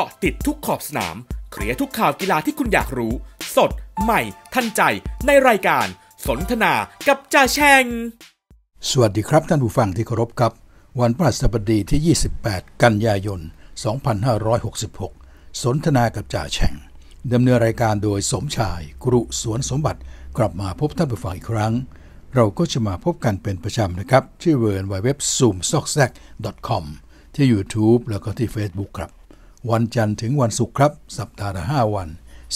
กาะติดทุกขอบสนาม เคลียร์ทุกข่าวกีฬาที่คุณอยากรู้ สด ใหม่ ทันใจ ในรายการสนทนากับจ่าแชง สวัสดีครับท่านผู้ฟังที่เคารพครับ วันพระสบดีที่ 28 กันยายน 2566 สนทนากับจ่าแชงดำเนินรายการโดยสมชาย กรุสวนสมบัติ กลับมาพบท่านผู้ฟังอีกครั้ง เราก็จะมาพบกันเป็นประจำนะครับ ที่เวิร์นไวเว็บซูมซอกแซก .com ที่ YouTube แล้วก็ที่ Facebook ครับวันจันทร์ถึงวันศุกร์ครับสัปดาห์ละ5 วัน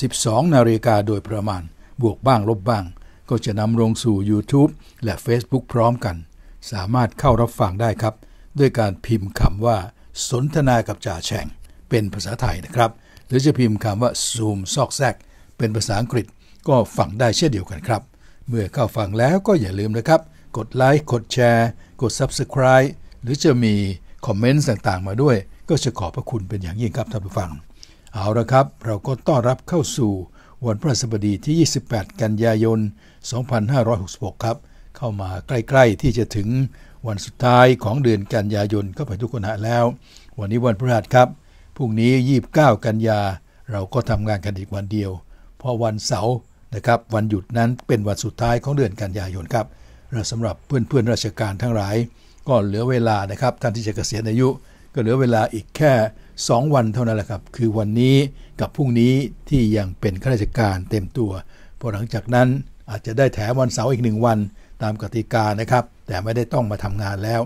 12 นาฬิกาโดยประมาณ บวกบ้างลบบ้าง ก็จะนำลงสู่ YouTube และ Facebook พร้อมกัน สามารถเข้ารับฟังได้ครับ ด้วยการพิมพ์คำว่าสนทนากับจ่าแฉ่งเป็นภาษาไทยนะครับ หรือจะพิมพ์คำว่า z o มซอกแซกเป็นภาษาอังกฤษก็ฟังได้เช่นเดียวกันครับ เมื่อเข้าฟังแล้วก็อย่าลืมนะครับ กดไลค์กดแชร์ กด Subscribe หรือจะมีคอมเมนต์ต่างๆมาด้วยก็จะขอบพระคุณเป็นอย่างยิ่งครับท่านผู้ฟัง เอาละครับเราก็ต้อนรับเข้าสู่วันพระสบดีที่ 28 กันยายน 2566 ครับ เข้ามาใกล้ๆที่จะถึงวันสุดท้ายของเดือนกันยายนก็ไปทุกคนหาแล้ว วันนี้วันพฤหัสครับพรุ่งนี้ 29 กันยา เราก็ทำงานกันอีกวันเดียวเพราะวันเสาร์นะครับ วันหยุดนั้นเป็นวันสุดท้ายของเดือนกันยายนครับเราสำหรับเพื่อนๆราชการทั้งหลาย ก็เหลือเวลานะครับท่านที่จะเกษียณอายุก็เหลือเวลาอีกแค่ 2 วันเท่านั้นแหละครับ คือวันนี้กับพรุ่งนี้ที่ยังเป็นข้าราชการเต็มตัวพอหลังจากนั้นอาจจะได้แถมวันเสาร์อีกหนึ่งวันตามกติกานะครับ แต่ไม่ได้ต้องมาทำงานแล้ว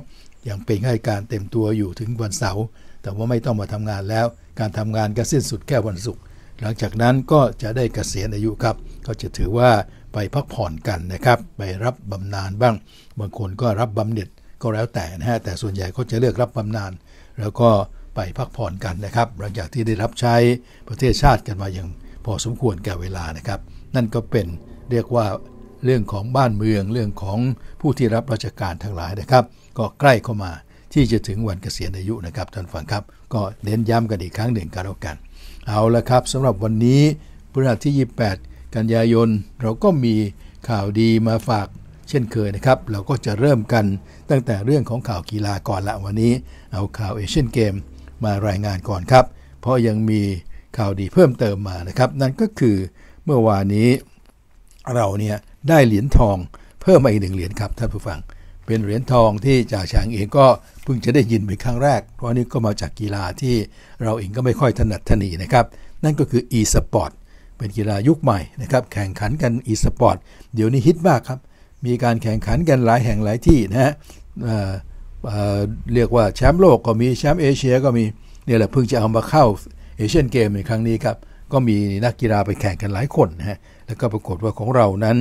ยังเป็นข้าราชการเต็มตัวอยู่ถึงวันเสาร์แต่ว่าไม่ต้องมาทำงานแล้วการทำงานก็สิ้นสุดแค่วันศุกร์หลังจากนั้นก็จะได้เกษียณอายุครับ ก็จะถือว่าไปพักผ่อนกันนะครับไปรับบำนาญบ้างบางคนก็รับบำเหน็จก็แล้วแต่นะฮะแต่ส่วนใหญ่ก็จะเลือกรับบำนาญแล้วก็ไปพักผ่อนกันนะครับ หลังจากที่ได้รับใช้ประเทศชาติกันมาอย่างพอสมควรแก่เวลานะครับนั่นก็เป็นเรียกว่าเรื่องของบ้านเมือง เรื่องของผู้ที่รับราชการทั้งหลายนะครับ ก็ใกล้เข้ามาที่จะถึงวันเกษียณอายุนะครับท่านฟังครับก็เน้นย้ำกันอีกครั้งหนึ่งกันแล้วกัน เอาละครับสำหรับวันนี้พฤหัสที่ 28 กันยายนเราก็มีข่าวดีมาฝากเช่นเคยนะครับเราก็จะเริ่มกันตั้งแต่เรื่องของข่าวกีฬาก่อนละวันนี้เอาข่าวเอเชียนเกมมารายงานก่อนครับ เพราะยังมีข่าวดีเพิ่มเติมมานะครับ นั่นก็คือเมื่อวานนี้เราเนี่ยได้เหรียญทอง เพิ่มมาอีกหนึ่งเหรียญครับท่านผู้ฟังเป็นเหรียญทองที่จ่าช้างเองก็เพิ่งจะได้ยินเป็นครั้งแรกเพราะนี่ก็มาจากกีฬาที่เราเองก็ไม่ค่อยถนัดถนีนะครับนั่นก็คือ e-sport เป็นกีฬายุคใหม่นะครับแข่งขันกัน e-sport เดี๋ยวนี้ฮิตมากครับมีการแข่งขันกันหลายแห่งหลายที่นะฮะเรียกว่าแชมป์โลกก็มีแชมป์เอเชียก็มีเนี่ยแหละเพิ่งจะเอามาเข้าเอเชียนเกมในครั้งนี้ครับก็มีนักกีฬาไปแข่งกันหลายคนนะฮะแล้วก็ปรากฏว่าของเรานั้น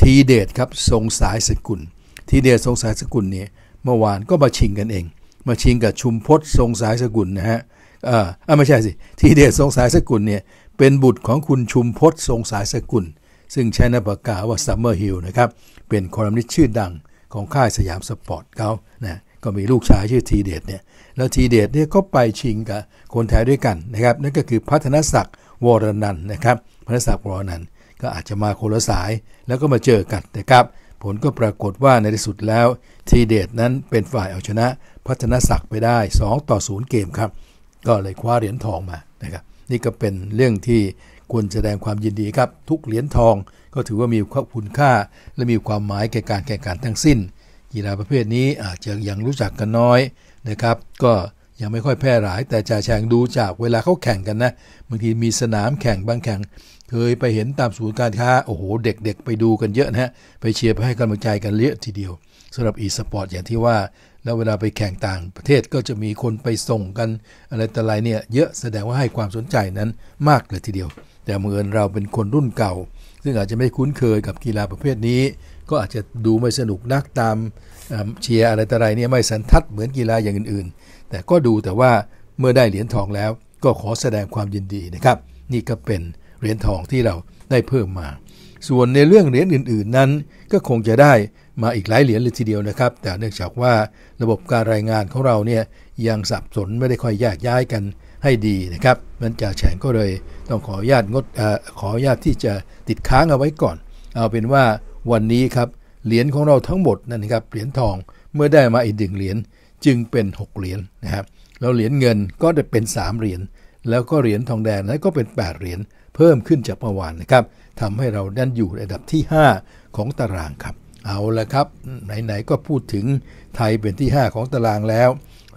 ทีเดชครับทรงสายสกุลทีเดชทรงสายสกุลเนี่ยเมื่อวานก็มาชิงกันเอง มาชิงกับชุมพศทรงสายสกุลนะฮะเออไม่ใช่สิทีเดชทรงสายสกุลเนี่ยเป็นบุตรของคุณชุมพศทรงสายสกุลซึ่งใช้นามปากกาว่าซัมเมอร์ฮิลนะครับเป็นคอลัมนิสต์ชื่อดังของค่ายสยามสปอร์ตเขานะก็มีลูกชายชื่อทีเดดเนี่ยแล้วทีเดดเนี่ยก็ไปชิงกับคนไทยด้วยกันนะครับ นั่นก็คือพัฒนศักดิ์วรนันนะครับ พัฒนศักดิ์วรนันก็อาจจะมาโคละสายแล้วก็มาเจอกันนะครับ ผลก็ปรากฏว่าในที่สุดแล้ว ทีเดดนั้นเป็นฝ่ายเอาชนะพัฒนศักดิ์ไปได้ 2 ต่อ0เกมครับ ก็เลยคว้าเหรียญทองมานะครับนี่ก็เป็นเรื่องที่ควรแสดงความยินดีครับ ทุกเหรียญทองก็ถือว่ามีคุณค่า และมีความหมายแก่การแข่งขันทั้งสิ้นกีฬาประเภทนี้อาจจะยังรู้จักกันน้อยนะครับ ก็ยังไม่ค่อยแพร่หลาย แต่จ่าแชงดูจากเวลาเขาแข่งกันนะบางทีมีสนามแข่งบางแข่ง เคยไปเห็นตามศูนย์การค้าโอ้โห เด็กๆ ไปดูกันเยอะนะฮะไปเชียร์ไปให้กำลังใจกันเยอะทีเดียวสำหรับอีสปอร์ตอย่างที่ว่า แล้วเวลาไปแข่งต่างประเทศก็จะมีคนไปส่งกันอะไรต่ออะไรเนี่ยเยอะแสดงว่าให้ความสนใจนั้นมากเลยทีเดียวแต่เมื่อเราเป็นคนรุ่นเก่า ซึ่งอาจจะไม่คุ้นเคยกับกีฬาประเภทนี้ ก็อาจจะดูไม่สนุกนักตามเชียร์ อะไรต่ออะไรเนี่ยไม่สันทัดเหมือนกีฬาอย่างอื่นๆแต่ก็ดูแต่ว่าเมื่อได้เหรียญทองแล้วก็ขอแสดงความยินดีนะครับนี่ก็เป็นเหรียญทองที่เราได้เพิ่มมา ส่วนในเรื่องเหรียญอื่นๆนั้น ก็คงจะได้มาอีกหลายเหรียญเลยทีเดียวนะครับ แต่เนื่องจากว่าระบบการรายงานของเราเนี่ยยังสับสนไม่ได้ค่อยแยกย้ายกันให้ดีนะครับ มันจะาแฉงก็เลยต้องขออนุญาตงดอขออนุญาตที่จะติดค้างเอาไว้ก่อน เอาเป็นว่าวันนี้ครับเหรียญของเราทั้งหมดนั่นครับเหรียญทองเมื่อได้มาอีกหนึ่งเหรียญจึงเป็น 6 เหรียญนะครับแล้วเหรียญเงินก็จะเป็น3เหรียญแล้วก็เหรียญทองแดงนั้นก็เป็น 8 เหรียญเพิ่มขึ้นจากเมื่อวานนะครับทำให้เราดันอยู่ใะนดับที่ 5 ของตารางครับ เอาละครับ ไหนๆก็พูดถึงไทยเป็นที่ 5 ของตารางแล้ว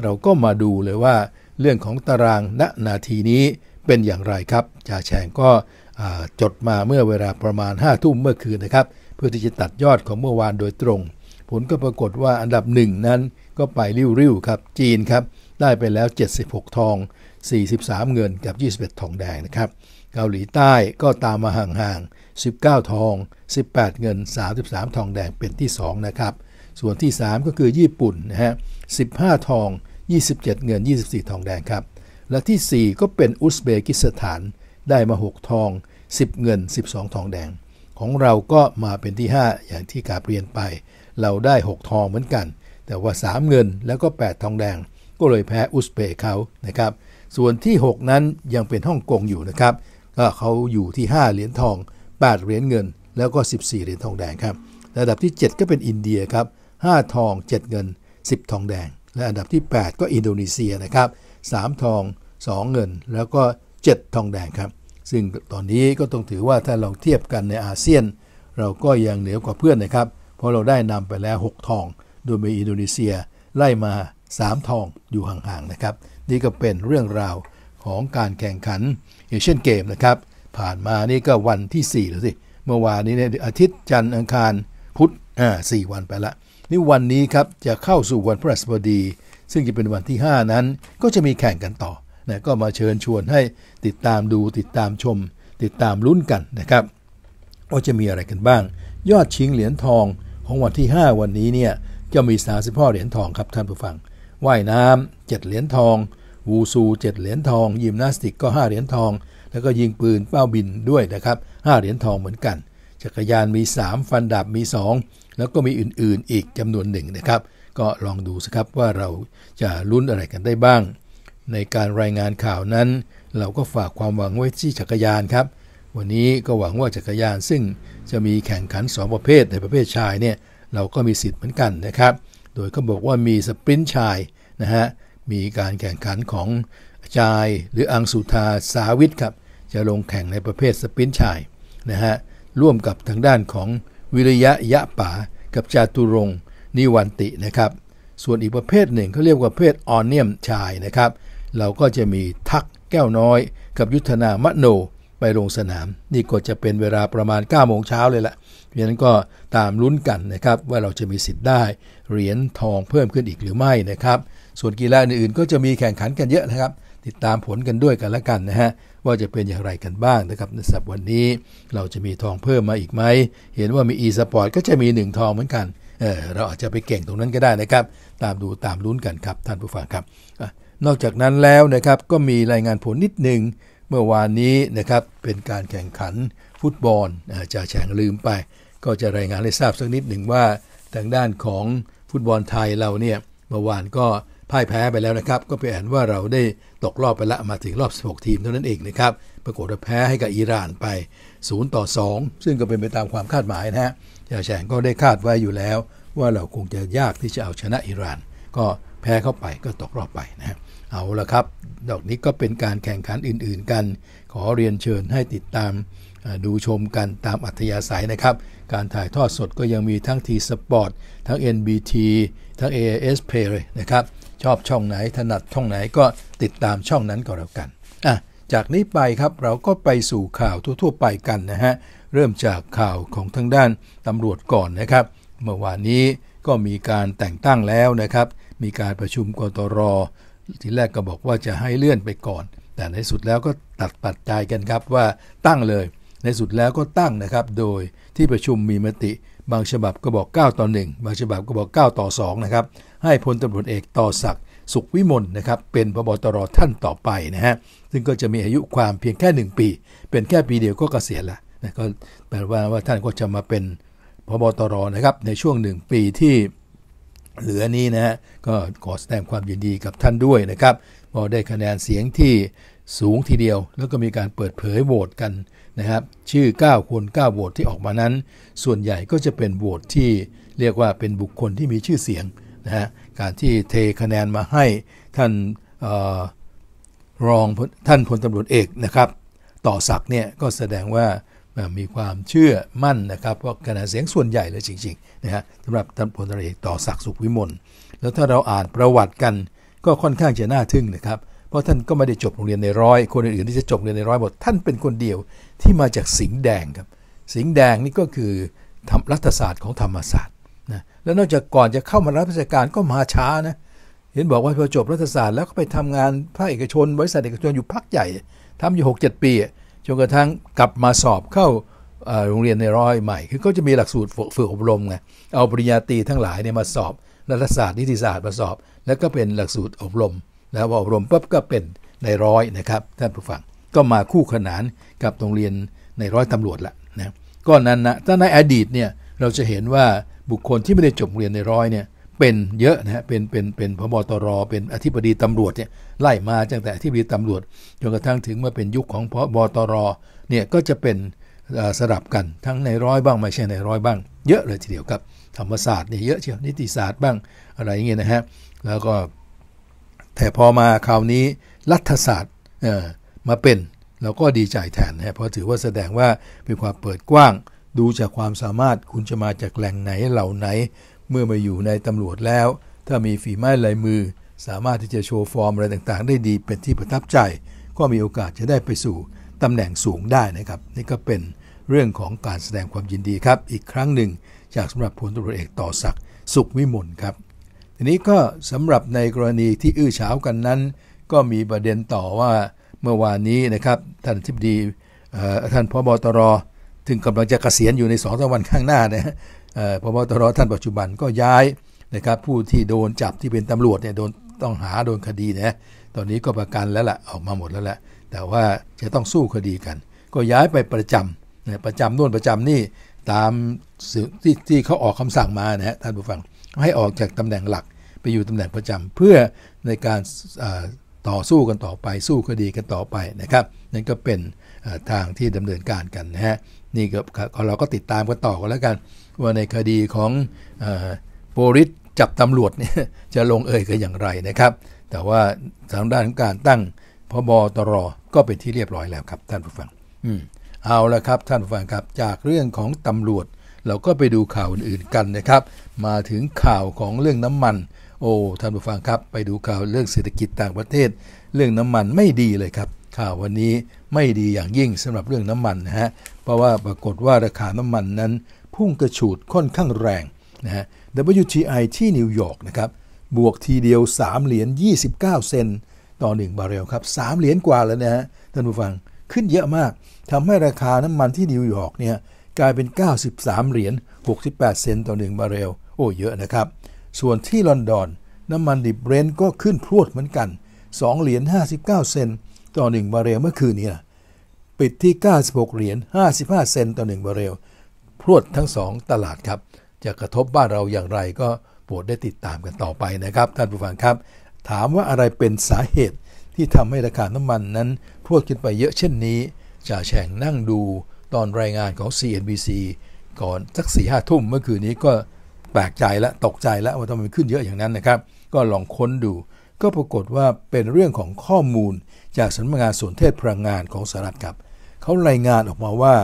เราก็มาดูเลยว่าเรื่องของตารางณนาทีนี้เป็นอย่างไรครับจ่าแฉงก็จดมาเมื่อเวลาประมาณ5ทุ่มเมื่อคืนนะครับ เพื่อที่จะตัดยอดของเมื่อวานโดยตรง ผลก็ปรากฏว่าอันดับหนึ่งนั้นก็ไปริ้วๆครับ จีนครับได้ไปแล้ว 76 ทอง 43 เงินกับ 21 ทองแดงนะครับ เกาหลีใต้ก็ตามมาห่างๆ 19 ทอง 18 เงิน 33 ทองแดงเป็นที่ 2 นะครับ ส่วนที่ 3 ก็คือญี่ปุ่นนะฮะ15 ทอง27เงิน24 ทองแดงครับ และที่ 4 ก็เป็นอุซเบกิสถานได้มา 6 ทอง 10 เงิน 12 ทองแดง ของเราก็มาเป็นที่ 5 อย่างที่กาบเรียนไป เราได้ 6 ทองเหมือนกัน แต่ว่า 3 เงินแล้วก็ 8 ทองแดง ก็เลยแพ้อุซเบกเขานะครับส่วนที่ 6 นั้นยังเป็นฮ่องกง อยู่นะครับก็เขาอยู่ที่ 5 เหรียญทอง 8 เหรียญเงิน แล้วก็ 14 เหรียญทองแดงครับระดับที่ 7 ก็เป็นอินเดียครับ 5 ทอง 7เงิน10 ทองแดงและอันดับที่ 8 ก็อินโดนีเซียนะครับ 3 ทอง 2 เงิน แล้วก็ 7 ทองแดงครับ ซึ่งตอนนี้ก็ต้องถือว่าถ้าเราเทียบกันในอาเซียน เราก็ยังเหนือกว่าเพื่อนนะครับเพราะเราได้นำไปแล้ว 6 ทองโดยมีอินโดนีเซียไล่มา 3 ทองอยู่ห่างๆนะครับ นี่ก็เป็นเรื่องราวของการแข่งขันเอเชียนเกมนะครับ ผ่านมานี่ก็วันที่4แล้วสิเมื่อวานนี้เนี่ยอาทิตย์จันทร์อังคารพุธอ่าสี่วันไปละนี่วันนี้ครับจะเข้าสู่วันพฤหัสบดีซึ่งจะเป็นวันที่ 5 นั้นก็จะมีแข่งกันต่อนะก็มาเชิญชวนให้ติดตามดูติดตามชม ติดตามลุ้นกันนะครับ ว่าจะมีอะไรกันบ้าง ยอดชิงเหรียญทองของวันที่ 5 วันนี้เนี่ยจะมีสาสิพ่อเหรียญทองครับท่านผู้ฟังว่ายน้ำเจ็ดเหรียญทอง วูซูเจ็ดเหรียญทอง ยิมนาสติกก็ 5 เหรียญทอง แล้วก็ยิงปืนเป้าบินด้วยนะครับ5เหรียญทองเหมือนกันจักรยานมี 3 ฟันดาบมี 2แล้วก็มีอื่นๆอีกจำนวนหนึ่งนะครับ ก็ลองดูสิครับว่าเราจะลุ้นอะไรกันได้บ้าง ในการรายงานข่าวนั้น เราก็ฝากความหวังไว้ที่จักรยานครับ วันนี้ก็หวังว่าจักรยาน ซึ่งจะมีแข่งขัน2ประเภทในประเภทชายเนี่ยเราก็มีสิทธิ์เหมือนกันนะครับ โดยเขาบอกว่ามีสปรินต์ชายนะฮะมีการแข่งขันของชาย หรืออังสุธาสาวิทครับจะลงแข่งในประเภทสปรินต์ชายนะฮะร่วมกับทางด้านของวิริยะ ยะป่ากับจาตุรงนิวันตินะครับ ส่วนอีกประเภทหนึ่งเขาเรียกว่าเพศออนเนียมชายนะครับ เราก็จะมีทักแก้วน้อย กับยุทธนามโนไปลงสนาม นี่ก็จะเป็นเวลาประมาณ9โมงเช้าเลยละ เพราะฉะนั้นก็ตามลุ้นกันนะครับ ว่าเราจะมีสิทธิ์ได้เหรียญทองเพิ่มขึ้นอีกหรือไม่นะครับ ส่วนกีฬาอื่นๆก็จะมีแข่งขันกันเยอะนะครับ ติดตามผลกันด้วยกันละกันนะฮะว่าจะเป็นอย่างไรกันบ้างนะครับในสัปวันนี้เราจะมีทองเพิ่มมาอีกไหมเห็นว่ามี e สปอร์ตก็จะมี 1 ทองเหมือนกันเออเราอาจจะไปเก่งตรงนั้นก็ได้นะครับ ตามดูตามลุ้นกันครับท่านผู้ฟังครับนอกจากนั้นแล้วนะครับก็มีรายงานผลนิดหนึ่งเมื่อวานนี้นะครับเป็นการแข่งขันฟุตบอลจะแฉงลืมไป ก็จะรายงานให้ทราบสักนิดหนึ่งว่า ทางด้านของฟุตบอลไทยเราเนี่ยเมื่อวานก็พ่ายแพ้ไปแล้วนะครับ ก็เป็นอนว่าเราได้ตกรอบไปละมาถึงรอบ16 ทีมเท่านั้นเองนะครับ ปรากฏว่าแพ้ให้กับอิหร่านไป0ต่อ2ซึ่งก็เป็นไปตามความคาดหมายนะฮะยาแฉงก็ได้คาดไว้อยู่แล้วว่าเราคงจะยากที่จะเอาชนะอิหร่าน ก็แพ้เข้าไปก็ตกรอบไปนะเอาละครับ ดอกนี้ก็เป็นการแข่งขันอื่นๆกัน ขอเรียนเชิญให้ติดตามดูชมกันตามอัธยาศัยนะครับ การถ่ายทอดสดก็ยังมีทั้งทีสปอร์ตทั้ง NBT ทั้ง AIS Play นะครับชอบช่องไหนถนัดช่องไหนก็ติดตามช่องนั้นก็แล้วกันอ่ะจากนี้ไปครับเราก็ไปสู่ข่าวทั่วๆ ไปกันนะฮะเริ่มจากข่าวของทางด้านตำรวจก่อนนะครับเมื่อวานนี้ก็มีการแต่งตั้งแล้วนะครับ มีการประชุมกตรทีแรกก็บอกว่าจะให้เลื่อนไปก่อน แต่ในสุดแล้วก็ตัดปัดใจกันครับว่าตั้งเลย ในสุดแล้วก็ตั้งนะครับ โดยที่ประชุมมีมติบางฉบับก็บอก 9 ต่อ 1 บางฉบับก็บอก 9 ต่อ2นะครับให้พลตำรวจเอกต่อศักดิ์สุขวิมลนะครับ เป็นพบตรท่านต่อไปนะฮะซึ่งก็จะมีอายุความเพียงแค่ 1 ปี เป็นแค่ปีเดียวก็เกษียณละนะก็แปลว่าว่าท่านก็จะมาเป็นพบตรนะครับในช่วง 1 ปีที่เหลือนี้นะฮะก็ขอแสดงความยินดีกับท่านด้วยนะครับพอได้คะแนนเสียงที่สูงทีเดียวแล้วก็มีการเปิดเผยโหวตกันนะครับ ชื่อ 9 คน9โหวตที่ออกมานั้น ส่วนใหญ่ก็จะเป็นโหวตที่เรียกว่าเป็นบุคคลที่มีชื่อเสียงนะฮะการที่เทคะแนนมาให้ท่านรองท่านพลตำรวจเอกนะครับ ต่อศักเนี่ยก็แสดงว่ามีความเชื่อมั่นนะครับว่าคะแนนเสียงส่วนใหญ่เลยจริงๆนะฮะสำหรับท่านพลตำรวจเอกต่อศักสุขวิมลแล้วถ้าเราอ่านประวัติกันก็ค่อนข้างจะน่าทึ่งนะครับเพราะท่านก็ไม่ได้จบโรงเรียนในร้อยคนอื่นๆที่จะจบเรียนในร้อยหมดท่านเป็นคนเดียวที่มาจากสิงห์แดงครับสิงห์แดงนี่ก็คือทำรัฐศาสตร์ของธรรมศาสตร์นะแล้วนอกจากก่อนจะเข้ามารับราชการก็มาช้านะเห็นบอกว่าพอจบรัฐศาสตร์แล้วก็ไปทำงานภาคเอกชน บริษัทเอกชนอยู่พักใหญ่ ทำอยู่6-7ปีจนกระทั่งกลับมาสอบเข้าโรงเรียนในร้อยใหม่ คือก็จะมีหลักสูตรฝึกอบรมไงเอาปริญญาตรีทั้งหลายเนี่ยมาสอบรัฐศาสตร์นิติศาสตร์มาสอบ แล้วก็เป็นหลักสูตรอบรมนะพออบรมปั๊บก็เป็นในร้อยนะครับท่านผู้ฟังก็มาคู่ขนานกับโรงเรียนในร้อยตำรวจละนะก็นั้นนะถ้าในอดีตเนี่ยเราจะเห็นว่าบุคคลที่ไม่ได้จบเรียนในร้อยเนี่ยเป็นเยอะนะฮะเป็นเป็นเป็นพบตรเป็นอธิบดีตำรวจเนี่ยไล่มาตั้งแต่อธิบดีตำรวจจนกระทั่งถึงมาเป็นยุคของพบตรเนี่ยก็จะเป็นสลับกันทั้งในร้อยบ้างไม่ใช่ในร้อยบ้าง เยอะเลยทีเดียวครับธรรมศาสตร์เนี่ยเยอะเชียวนิติศาสตร์บ้างอะไรอย่างเงี้ยนะฮะแล้วก็แต่พอมาคราวนี้ รัฐศาสตร์มาเป็นเราก็ดีใจแทนนะเพราะถือว่าแสดงว่าเป็นความเปิดกว้าง ดูจากความสามารถคุณจะมาจากแหล่งไหนเหล่าไหน เมื่อมาอยู่ในตำรวจแล้ว ถ้ามีฝีไม้ลายมือสามารถที่จะโชว์ฟอร์มอะไรต่างๆได้ดีเป็นที่ประทับใจ ก็มีโอกาสจะได้ไปสู่ตำแหน่งสูงได้นะครับ นี่ก็เป็นเรื่องของการแสดงความยินดีครับ อีกครั้งหนึ่งจากสำหรับพลตุรเอกต่อศักดิ์สุขวิมลครับทีนี้ก็สำหรับในกรณีที่อื้อฉาวกันนั้นก็มีประเด็นต่อว่าเมื่อวานนี้นะครับท่านทิบดีท่านพบตร ถึงกำลังจะเกษียณอยู่ในสองวันข้างหน้านะพบตรท่านปัจจุบันก็ย้ายนะครับผู้ที่โดนจับที่เป็นตำรวจเนี่ยโดนต้องหาโดนคดีนะตอนนี้ก็ประกันแล้วล่ะ ออกมาหมดแล้วล่ะแต่ว่าจะต้องสู้คดีกัน ก็ย้ายไปประจำนะประจำนู่นประจำนี่ตามที่ที่เขาออกคำสั่งมานะฮะท่านผู้ฟังให้ออกจากตำแหน่งหลักไปอยู่ตำแหน่งประจำเพื่อในการต่อสู้กันต่อไปสู้คดีกันต่อไปนะครับนั่นก็เป็นทางที่ดำเนินการกันนะฮะนี่ก็เราก็ติดตามกันต่อกันแล้วกัน ว่าในคดีของโปริสจับตำรวจเนี่ยจะลงเอ่ยกันอย่างไรนะครับ แต่ว่าทางด้านการตั้งพบตรก็เป็นที่เรียบร้อยแล้วครับ ท่านผู้ฟัง อืมเอาละครับท่านผู้ฟังครับจากเรื่องของตำรวจเราก็ไปดูข่าวอื่นๆกันนะครับมาถึงข่าวของเรื่องน้ำมัน โอ้ท่านผู้ฟังครับ ไปดูข่าวเรื่องเศรษฐกิจต่างประเทศ เรื่องน้ำมันไม่ดีเลยครับ ข่าววันนี้ไม่ดีอย่างยิ่งสำหรับเรื่องน้ำมันนะฮะเพราะว่าปรากฏว่าราคาน้ำมันนั้น พุ่งกระฉูดค่อนข้างแรงนะฮะ WTI ที่นิวยอร์กนะครับ บวกทีเดียว 3 เหรียญ29 เซนต่อ 1 บาร์เรลครับ3เหรียญกว่าแล้วนะฮะท่านผู้ฟังขึ้นเยอะมากทำให้ราคาน้ำมันที่นิวยอร์กเนี่ยกลายเป็น 93เหรียญ68 เซนต่อ 1 บาร์เรลโอ้เยอะนะครับ ส่วนที่ลอนดอนน้ำมันดิบเบรนท์ก็ขึ้นพรวดเหมือนกัน 2เหรียญ59เซนต์ต่อ1บาร์เรลเมื่อคืนนี้นะปิดที่ 96เหรียญ55 เซนต์ต่อ 1บาร์เรลพรวดทั้ง 2 ตลาดครับ จะกระทบบ้านเราอย่างไรก็โปรดได้ติดตามกันต่อไปนะครับ ท่านผู้ฟังครับ ถามว่าอะไรเป็นสาเหตุที่ทำให้ราคาน้ำมันนั้นพรวดขึ้นไปเยอะเช่นนี้จ่าแฉ่งนั่งดูตอนรายงานของ CNBC ก่อนสัก4ี่ห้าทุ่มเมื่อคืนนี้ก็แปลกใจและตกใจแล้วว่าทำไมขึ้นเยอะอย่างนั้นนะครับ ก็ลองค้นดู ก็ปรากฏว่าเป็นเรื่องของข้อมูลจากสำนักงานส่วนเทศพลังงานของสหรัฐครับเขารายงานออกมาว่า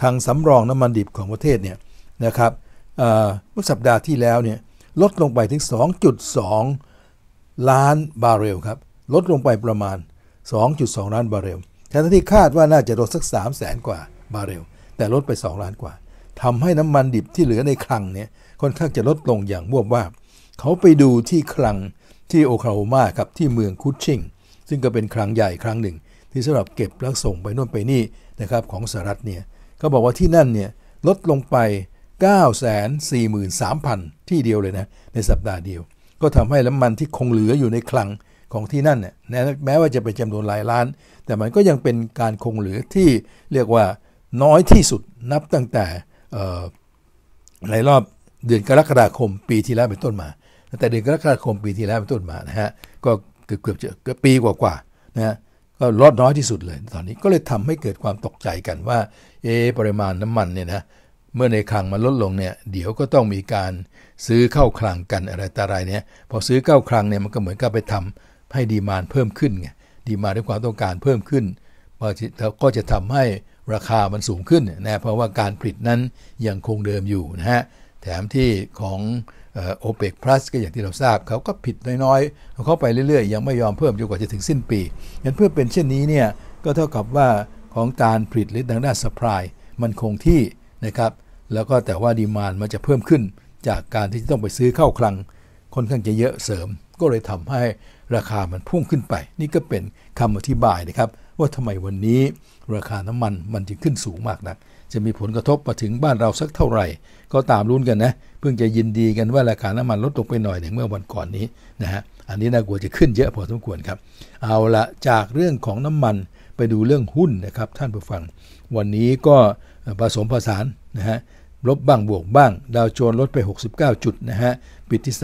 คลังสำรองน้ำมันดิบของประเทศเนี่ยนะครับเมื่อสัปดาห์ที่แล้วเนี่ยลดลงไปถึง 2.2 ล้านบาร์เรลครับ ลดลงไปประมาณ 2.2 ล้านบาร์เรลแทนที่คาดว่าน่าจะลดสัก 3 0 0แสนกว่าบาร์เรล แต่ลดไป 2 ล้านกว่าทำให้น้ำมันดิบที่เหลือในคลังเนี่ยค่อนข้างจะลดลงอย่างมวบว่า เขาไปดูที่คลังที่โอคลาโฮมาครับที่เมืองคุชชิง ซึ่งก็เป็นคลังใหญ่คลังหนึ่งที่สำหรับเก็บแล้วส่งไปโน่นไปนี่นะครับของสหรัฐเนี่ยก็บอกว่าที่นั่นเนี่ยลดลงไป 943,000 ที่เดียวเลยนะ ในสัปดาห์เดียว ก็ทำให้น้ามันที่คงเหลืออยู่ในคลังของที่นั่นเนี่ยแม้ว่าจะเป็นจำนวนหลายล้าน แต่มันก็ยังเป็นการคงเหลือที่เรียกว่าน้อยที่สุดนับตั้งแต่ในรอบเดือนกรกฎาคมปีที่แล้วเป็นต้นมา แต่เดือนกรกฎาคมปีที่แล้วเป็นต้นมา นะฮะ ก็เกือบเกือบจะปีกว่าๆนะฮะก็ลดน้อยที่สุดเลย ตอนนี้ก็เลยทำให้เกิดความตกใจกันว่า เอปริมาณน้ำมันเนี่ยนะ เมื่อในคลังมันลดลงเนี่ย เดี๋ยวก็ต้องมีการซื้อเข้าคลังกันอะไรต่ออะไรเนี่ย พอซื้อเข้าคลังเนี่ยมันก็เหมือนกับไปทำให้ดีมานเพิ่มขึ้นไง ดีมาด้วยความต้องการเพิ่มขึ้นก็จะทำให้ราคา มันสูงขึ้นนะ เพราะว่าการผลิตนั้นยังคงเดิมอยู่นะฮะแถมที่ของโอเปกพลัสก็อย่างที่เราทราบเขาก็ผิดน้อยๆเข้าไปเรื่อยๆยังไม่ยอมเพิ่มจนกว่าจะถึงสิ้นปีงั้นเพื่อเป็นเช่นนี้เนี่ยก็เท่ากับว่าของการผลิตหรือทางด้านสป라이มันคงที่นะครับแล้วก็แต่ว่าดีมานมันจะเพิ่มขึ้นจากการที่ต้องไปซื้อเข้าคลังคนข้างจะเยอะเสริมก็เลยทำให้ราคามันพุ่งขึ้นไปนี่ก็เป็นคำอธิบายนะครับว่าทำไมวันนี้ราคาน้ำมันมันจึงขึ้นสูงมากนะักจะมีผลกระทบมาถึงบ้านเราสักเท่าไหร่ ก็ตามรุ้นกันนะเพิ่งจะยินดีกันว่าราคาน้ำมันลดลงไปหน่อยหนึ่งเมื่อวันก่อนนี้นะฮะอันนี้น่ากลัวจะขึ้นเยอะ พอสมควรครับ เอาละจากเรื่องของน้ำมันไปดูเรื่องหุ้นนะครับท่านผู้ฟัง วันนี้ก็ผสมผสานนะฮะลบบ้างบวกบ้าง ดาวโจนลดไป 69 จุดนะฮะปิดที่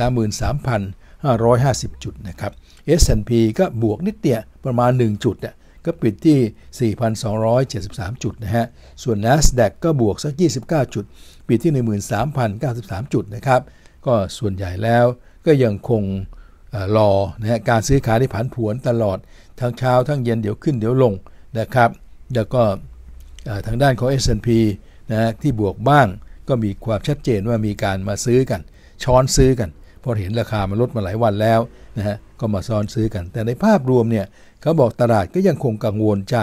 33,550 จุดนะครับ S&P ก็บวกนิดเดียวประมาณ1จุดก็ปิดที่ 4,273 จุดนะฮะ ส่วน NASDAQ ก็บวกสัก 29 จุด ปิดที่ 13,093 จุดนะครับ ก็ส่วนใหญ่แล้วก็ยังคงรอนะฮะการซื้อขายที่ผันผวนตลอด ทั้งเช้าทั้งเย็นเดี๋ยวขึ้นเดี๋ยวลงนะครับ แล้วก็ทางด้านของ S&P นะฮะที่บวกบ้างก็มีความชัดเจนว่ามีการมาซื้อกันช้อนซื้อกันพอเห็นราคามันลดมาหลายวันแล้วนะฮะก็มาซ้อนซื้อกัน แต่ในภาพรวมเนี่ยเขาบอกตลาดก็ยังคงกังวลใจ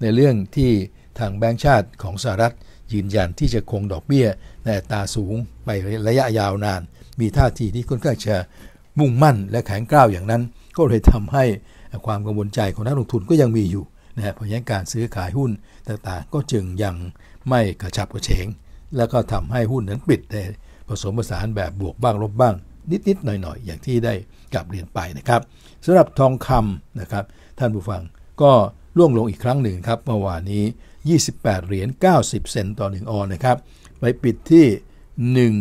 ในเรื่องที่ทางแบงก์ชาติของสหรัฐ ยืนยันที่จะคงดอกเบี้ย ในตาสูงไประยะยาวนาน มีท่าทีที่ค่อนข้างจะมุ่งมั่นและแข็งกร้าวอย่างนั้น ก็เลยทำให้ความกังวลใจของนักลงทุนก็ยังมีอยู่ นะเพราะฉะนั้นการซื้อขายหุ้นต่าง ๆ ก็จึงยังไม่กระชับกระเฉง แล้วก็ทำให้หุ้นนั้นปิดในผสมผสานแบบบวกบ้างลบบ้างนิดๆหน่อยๆ อย่างที่ได้กลับเรียนไปนะครับสำหรับทองคำนะครับท่านผู้ฟังก็ล่วงลงอีกครั้งหนึ่งครับเมื่อวานนี้ 28เหรียญ90 เซนต์ต่อ 1 ออนนะครับไปปิดที่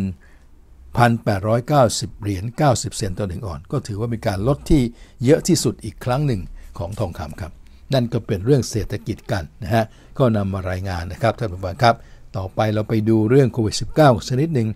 1,890เหรียญ90 เซนต์ต่อ 1 ออน ก็ถือว่าเป็นการลดที่เยอะที่สุดอีกครั้งหนึ่งของทองคำครับ นั่นก็เป็นเรื่องเศรษฐกิจกันนะฮะก็นำมารายงานนะครับท่านผู้ฟังครับต่อไปเราไปดูเรื่องโควิด -19 ชนิดหนึ่ง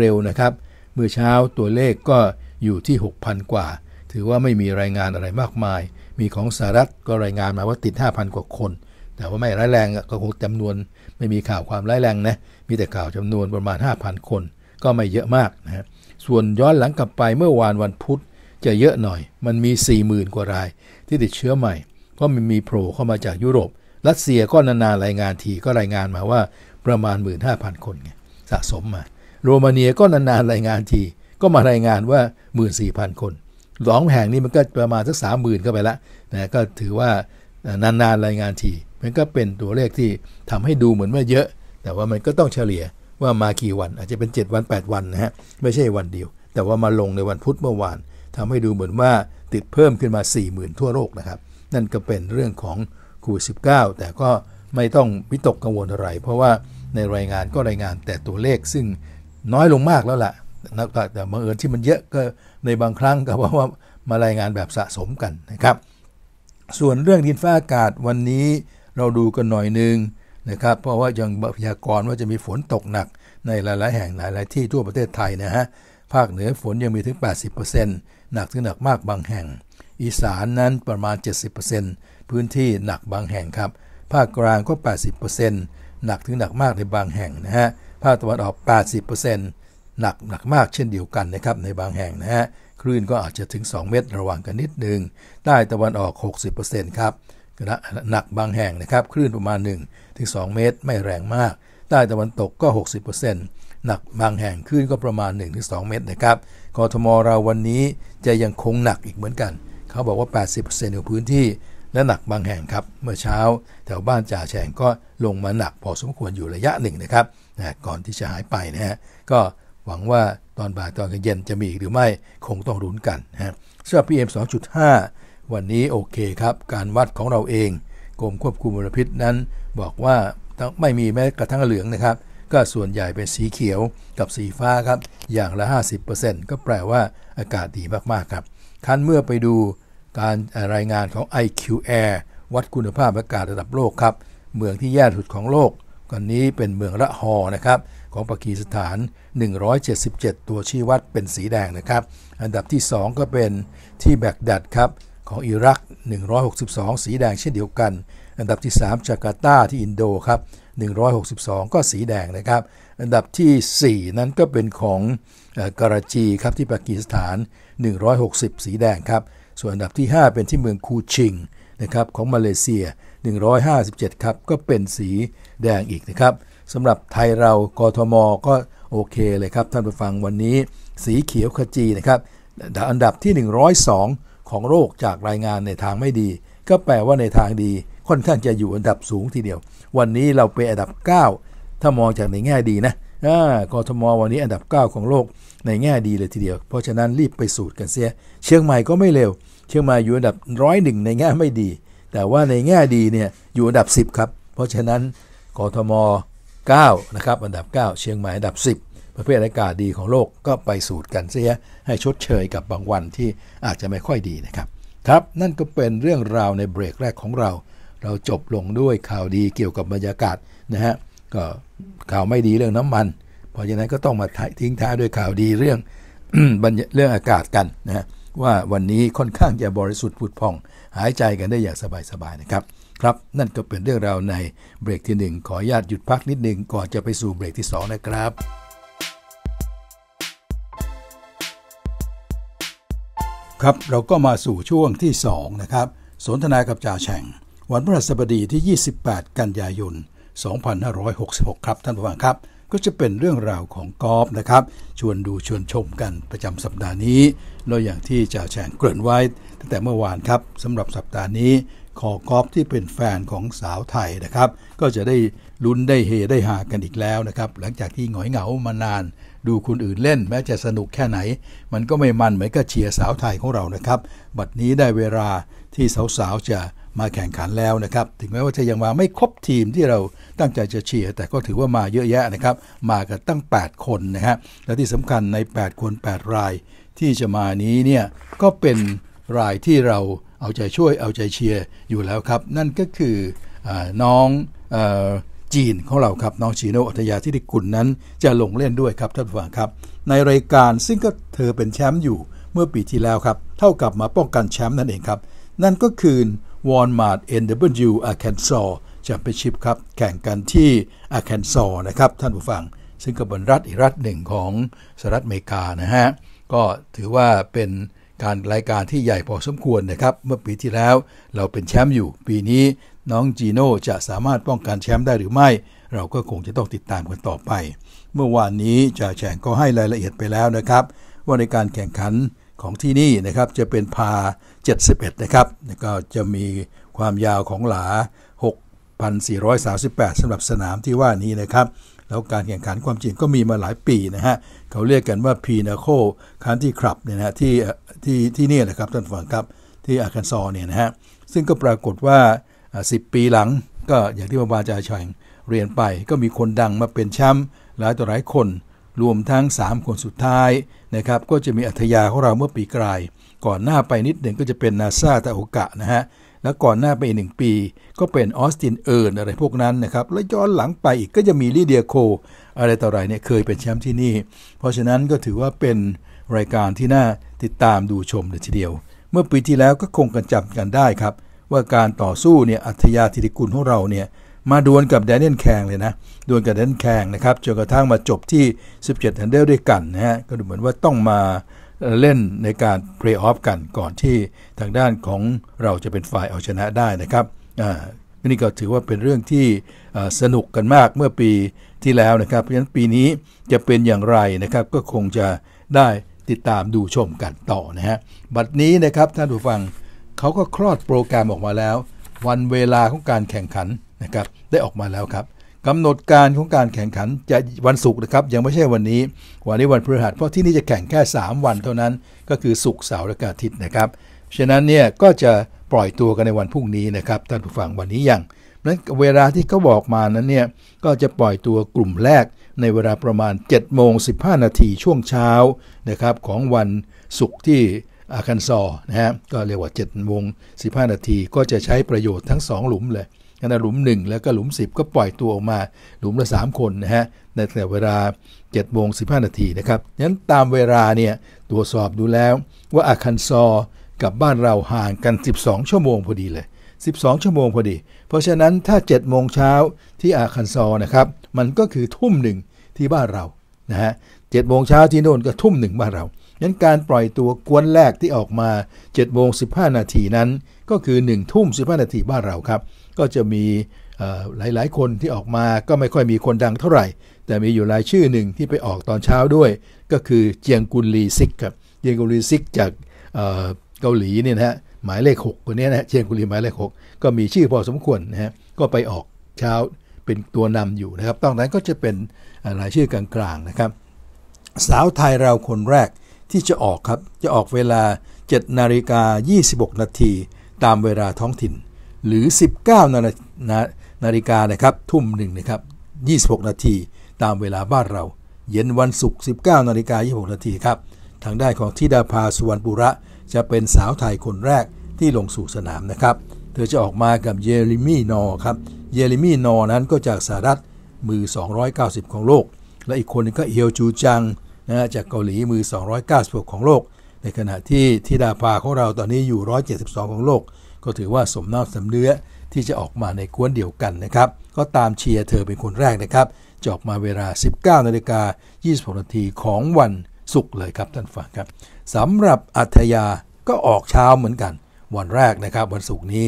เร็วๆนะครับเมื่อเช้าตัวเลขก็อยู่ที่ 6,000 กว่า ถือว่าไม่มีรายงานอะไรมากมายมีของสหรัฐก็รายงานมาว่าติด 5,000 กว่าคน แต่ว่าไม่ร้ายแรงก็คงจำนวนไม่มีข่าวความร้ายแรงนะ มีแต่ข่าวจำนวนประมาณ 5,000 คน ก็ไม่เยอะมากนะฮะส่วนย้อนหลังกลับไปเมื่อวานวันพุธจะเยอะหน่อย มันมี 40,000กว่าราย ที่ติดเชื้อใหม่ ก็มีมีโผล่เข้ามาจากยุโรป รัสเซียก็นานารายงานทีก็รายงานมาว่าประมาณ 15,000 คนไงสะสมมา โรมาเนียก็นานารายงานทีก็มารายงานว่า 14,000 คนสองแห่งนี้มันก็ประมาณสักสามหมื่นเข้าไปละนะก็ถือว่านานๆรายงานทีมันก็เป็นตัวเลขที่ทำให้ดูเหมือนว่าเยอะ แต่ว่ามันก็ต้องเฉลี่ยว่ามากี่วัน อาจจะเป็น 7 วัน 8 วันนะฮะไม่ใช่วันเดียว แต่ว่ามาลงในวันพุธเมื่อวาน ทำให้ดูเหมือนว่าติดเพิ่มขึ้นมา 4 0,000ทั่วโลกนะครับนั่นก็เป็นเรื่องของโควิดสิแต่ก็ไม่ต้องวิตกกังวลอะไร เพราะว่าในรายงานก็รายงานแต่ตัวเลขซึ่งน้อยลงมากแล้วละ่ะแต่บังเอิญที่มันเยอะก็ในบางครั้งก็บอกว่ามารายงานแบบสะสมกันนะครับส่วนเรื่องดินฟ้าอากาศวันนี้เราดูกันหน่อยหนึ่งนะครับเพราะว่ายังพยากรณ์ว่าจะมีฝนตกหนักในหลายๆ แห่งหลาย ๆที่ทั่วประเทศไทยนะฮะภาคเหนือฝนยังมีถึง 80%หนักถึงหนักมากบางแห่ง อีสานนั้นประมาณ 70%พื้นที่หนักบางแห่งครับ ภาคกลางก็ 80%หนักถึงหนักมากในบางแห่งนะฮะภาคตะวันออก 80%หนักหนักมากเช่นเดียวกันนะครับในบางแห่งนะฮะคลื่นก็อาจจะถึง 2 เมตรระหว่างกันนิดหนึ่งใต้ตะวันออก 60%ครับหนักบางแห่งนะครับคลื่นประมาณ1ถึง2เมตร ไม่แรงมากใต้ตะวันตกก็ 60%หนักบางแห่งคลื่นก็ประมาณ1-2เมตรนะครับกทมเราวันนี้จะยังคงหนักอีกเหมือนกัน เขาบอกว่า 80%ของพื้นที่ และหนักบางแห่งครับเมื่อเช้าแถวบ้านจ่าแฉงก็ลงมาหนัก พอสมควรอยู่ระยะหนึ่งนะครับนะก่อนที่จะหายไปนะฮะก็หวังว่าตอนบ่ายตอนเย็นจะมีอีกหรือไม่คงต้องรุนกันนะสำหรับ PM 2.5 วันนี้ โอเคครับ การวัดของเราเองกรมควบคุมมลพิษนั้น บอกว่าไม่มีแม้กระทั่งเหลืองนะครับ ก็ส่วนใหญ่เป็นสีเขียวกับสีฟ้าครับ อย่างละ 50%ก็แปลว่าอากาศดีมาก ๆ ครับคันเมื่อไปดูการรายงานของ IQAir วัดคุณภาพอากาศระดับโลกครับ เมืองที่แย่สุดของโลกกันนี้เป็นเมืองละหอนะครับของปากีสถาน 177 ตัวชี้วัดเป็นสีแดงนะครับ อันดับที่ 2 ก็เป็นที่แบกดัดครับ ของอิรัก 162 สีแดงเช่นเดียวกัน อันดับที่ 3จาการ์ตาที่อินโดครับ 162 ก็สีแดงนะครับ อันดับที่ 4 นั้นก็เป็นของกราจีครับที่ปากีสถาน 160 สีแดงครับ ส่วนอันดับที่ 5 เป็นที่เมืองคูชิงนะครับของมาเลเซีย 157 ครับก็เป็นสีแดงอีกนะครับสำหรับไทยเรา กทม ก็โอเคเลยครับ ท่านผู้ฟังวันนี้สีเขียวขจีนะครับ อันดับที่102ของโรคจากรายงานในทางไม่ดี ก็แปลว่าในทางดีค่อนข้างจะอยู่อันดับสูงทีเดียววันนี้เราไปอันดับ9ถ้ามองจากในแง่ดีนะกทมวันนี้อันดับ 9 ของโลกในแง่ดีเลยทีเดียว เพราะฉะนั้นรีบไปสูตรกันเสีย เชียงใหม่ก็ไม่เร็วเชียงใหม่อยู่อันดับร้อยหนึ่งในแง่ไม่ดี แต่ว่าในแง่ดีเนี่ยอยู่อันดับ 10ครับเพราะฉะนั้นกทม9นะครับอันดับ9เชียงใหม่อันดับ 10 ประเภทอากาศดีของโลกก็ไปสูตรกันเสียให้ชดเชยกับบางวันที่อาจจะไม่ค่อยดีนะครับครับนั่นก็เป็นเรื่องราวในเบรกแรกของเรา เราจบลงด้วยข่าวดีเกี่ยวกับบรรยากาศนะฮะก็ข่าวไม่ดีเรื่องน้ำมันเพราะฉะนั้นก็ต้องมาทิ้งท้ายด้วยข่าวดีเรื่องเรื่องอากาศกันนะว่าวันนี้ค่อนข้างจะบริสุทธิ์ผุดพองหายใจกันได้อย่างสบายๆนะครับครับ นั่นก็เป็นเรื่องราวในเบรกที่ 1 ขออนุญาตหยุดพักนิดหนึ่งก่อนจะไปสู่เบรกที่2นะครับครับเราก็มาสู่ช่วงที่2นะครับสนทนากับจ่าแฉ่ง วันพฤหัสบดีที่ 28 กันยายน2566 ครับ ท่านผู้ฟังครับ ก็จะเป็นเรื่องราวของ กอล์ฟนะครับ ชวนดูชวนชมกันประจำสัปดาห์นี้โดยอย่างที่จ่าแฉ่งเกริ่นไว้ตั้งแต่เมื่อวานครับสำหรับสัปดาห์นี้คอกอฟที่เป็นแฟนของสาวไทยนะครับ ก็จะได้ลุ้นได้เฮได้หากันอีกแล้วนะครับหลังจากที่หงอยเหงามานาน ดูคนอื่นเล่นแม้จะสนุกแค่ไหน มันก็ไม่มันเหมือนกับเชียร์สาวไทยของเรานะครับ บัดนี้ได้เวลาที่สาวๆจะมาแข่งขันแล้วนะครับ ถึงแม้ว่าจะยังมาไม่ครบทีมที่เราตั้งใจจะเชียร์แต่ก็ถือว่ามาเยอะแยะนะครับมากันตั้ง 8 คนนะฮะและที่สำคัญใน8คน8ราย ที่จะมานี้เนี่ยก็เป็นรายที่เราเอาใจช่วย เอาใจเชียร์อยู่แล้วครับ นั่นก็คืออน้องอจีนของเราครับ น้องชีโนอัธยาทิติกุลนั้น จะลงเล่นด้วยครับท่านผู้ฟังครับ ในรายการซึ่งก็เธอเป็นแชมป์อยู่เมื่อปีที่แล้วครับ เท่ากับมาป้องกันแชมป์นั่นเองครับ นั่นก็คือวอ Walmart NW Arkansas แชมเปี้ยนชิพครับแข่งกันที่อ a r k a ซอร์นะครับท่านผู้ฟังซึ่งก็เป็นรัฐอีกรัฐหนึ่งของสหรัฐอเมริกานะฮะก็ถือว่าเป็นการรายการที่ใหญ่พอสมควรนะครับ เมื่อปีที่แล้วเราเป็นแชมป์อยู่ปีนี้น้องจีโน่จะสามารถป้องกันแชมป์ได้หรือไม่ เราก็คงจะต้องติดตามกันต่อไป เมื่อวานนี้จ่าแฉงก็ให้รายละเอียดไปแล้วนะครับ ว่าในการแข่งขันของที่นี่นะครับจะเป็นพา 71 นะครับแล้วก็จะมีความยาวของหลา 6,438สำหรับสนามที่ว่านี้นะครับแล้วการแข่งขันความจริงก็มีมาหลายปีนะฮะเขาเรียกกันว่าพีนาโคคันที่ครับเนี่ยนะที่ที่ที่นี่แหละครับ ท่านฟังครับที่อาคันซอเนี่ยนะฮะซึ่งก็ปรากฏว่า 10 ปีหลังก็อย่างที่บาจาชอยเรียนไป ก็มีคนดังมาเป็นแชมป์หลายต่อหลายคน รวมทั้ง 3 คนสุดท้ายนะครับ ก็จะมีอัธยาของเราเมื่อปีกลาย ก่อนหน้าไปนิดหนึ่งก็จะเป็นนาซาตาโอกะนะฮะแล้วก่อนหน้าไปอีกหนึ่งปีก็เป็นออสตินเอิร์นอะไรพวกนั้นนะครับ แล้วย้อนหลังไปอีกก็จะมีลิเดียโค อะไรต่ออะไรเนี่ยเคยเป็นแชมป์ที่นี่ เพราะฉะนั้นก็ถือว่าเป็นรายการที่น่าติดตามดูชมเลยทีเดียว เมื่อปีที่แล้วก็คงกันจับกันได้ครับ ว่าการต่อสู้เนี่ยอัธยาธิริกุลของเราเนี่ยมาดวลกับแดเนียลแคงเลยนะ ดวลกับแดเนียลแคงนะครับจนกระทั่งมาจบที่17ทันเดลด้วยกันนะฮะก็ดูเหมือนว่าต้องมาเล่นในการเพลย์ออฟกันก่อนที่ทางด้านของเราจะเป็นฝ่ายเอาชนะได้นะครับนี่ก็ถือว่าเป็นเรื่องที่สนุกกันมากเมื่อปีที่แล้วนะครับ เพราะฉะนั้นปีนี้จะเป็นอย่างไรนะครับ ก็คงจะได้ติดตามดูชมกันต่อนะฮะ บัดนี้นะครับ ท่านผู้ฟังเขาก็คลอดโปรแกรมออกมาแล้ว วันเวลาของการแข่งขันนะครับได้ออกมาแล้วครับกำหนดการของการแข่งขันจะวันศุกร์นะครับยังไม่ใช่วันนี้วันนี้วันพฤหัสเพราะที่นี่จะแข่งแค่ 3 วันเท่านั้นก็คือศุกร์เสาร์และอาทิตย์นะครับฉะนั้นเนี่ยก็จะปล่อยตัวกันในวันพรุ่งนี้นะครับท่านผู้ฟังวันนี้ยังนั้นเวลาที่เขาบอกมานั้นเนี่ยก็จะปล่อยตัวกลุ่มแรกในเวลาประมาณ7โมงสินาทีช่วงเช้านะครับของวันศุกร์ที่อาคันซอนะฮะก็เรียกว่า7โมงสินาทีก็จะใช้ประโยชน์ทั้ง2หลุมเลยณะหลุม 1 แล้วก็หลุม 10 ก็ปล่อยตัวออกมา หลุมละ3คนนะฮะในแต่เวลา7โมงสินาทีนะครับนั้นตามเวลาเนี่ยตรวจสอบดูแล้ว ว่าอาคันซอ กับบ้านเราห่างกัน 12ชั่วโมงพอดีเลย 12 ชั่วโมงพอดี เพราะฉะนั้นถ้า7โมงเช้าที่อาคันซอนะครับมันก็คือทุ่มหนึ่งที่บ้านเรานะฮะเจ็ดโมงเช้าที่โน่นก็ทุ่มหนึ่งบ้านเรางั้นการปล่อยตัวกวนแรกที่ออกมา7จ็ดโมงสินาทีนั้น ก็คือ1ทุ่มสินาทีบ้านเราครับก็จะมีหลายๆ คนที่ออกมาก็ไม่ค่อยมีคนดังเท่าไหร่ แต่มีอยู่รายชื่อหนึ่งที่ไปออกตอนเช้าด้วย ก็คือเจียงกุลลีซิกครับเจียงกุลลีซิกจากเกาหลีเนี่ยนะฮะหมายเลข6คนนี้นะเจียงกุลีหมายเลข6ก็มีชื่อพอสมควรนะฮะก็ไปออกเช้าเป็นตัวนำอยู่นะครับตอนนั้นก็จะเป็นรายชื่อกลางๆนะครับสาวไทยเราคนแรกที่จะออกครับ จะออกเวลา 7นาฬิกา26 นาทีตามเวลาท้องถิ่นหรือ 19นานานาฬิกา นะครับทุ่มหนึ่งนะครับ 26 นาที ตามเวลาบ้านเรา เย็นวันศุกร์ 19 นาฬิกา 26 นาทีครับ ทางด้านของทิดาภาสุวรรณบุระจะเป็นสาวไทยคนแรกที่ลงสู่สนามนะครับ เธอจะออกมากับเยลิมีนอครับ เยลิมีนอนั้นก็จากสหรัฐมือ 290 ของโลก และอีกคนนึงก็เอียวจูจังนะจากเกาหลีมือ 296 ของโลก ในขณะที่ทิดาภาของเราตอนนี้อยู่ 172 ของโลกก็ถือว่าสมน้ำสมเนื้อที่จะออกมาในกวนเดียวกันนะครับ ก็ตามเชียร์เธอเป็นคนแรกนะครับ จออกมาเวลา 19 นาฬิกา26นาทีของวันศุกร์เลยครับท่านฟังครับสำหรับอัธยาก็ออกเช้าเหมือนกัน วันแรกนะครับวันศุกร์นี้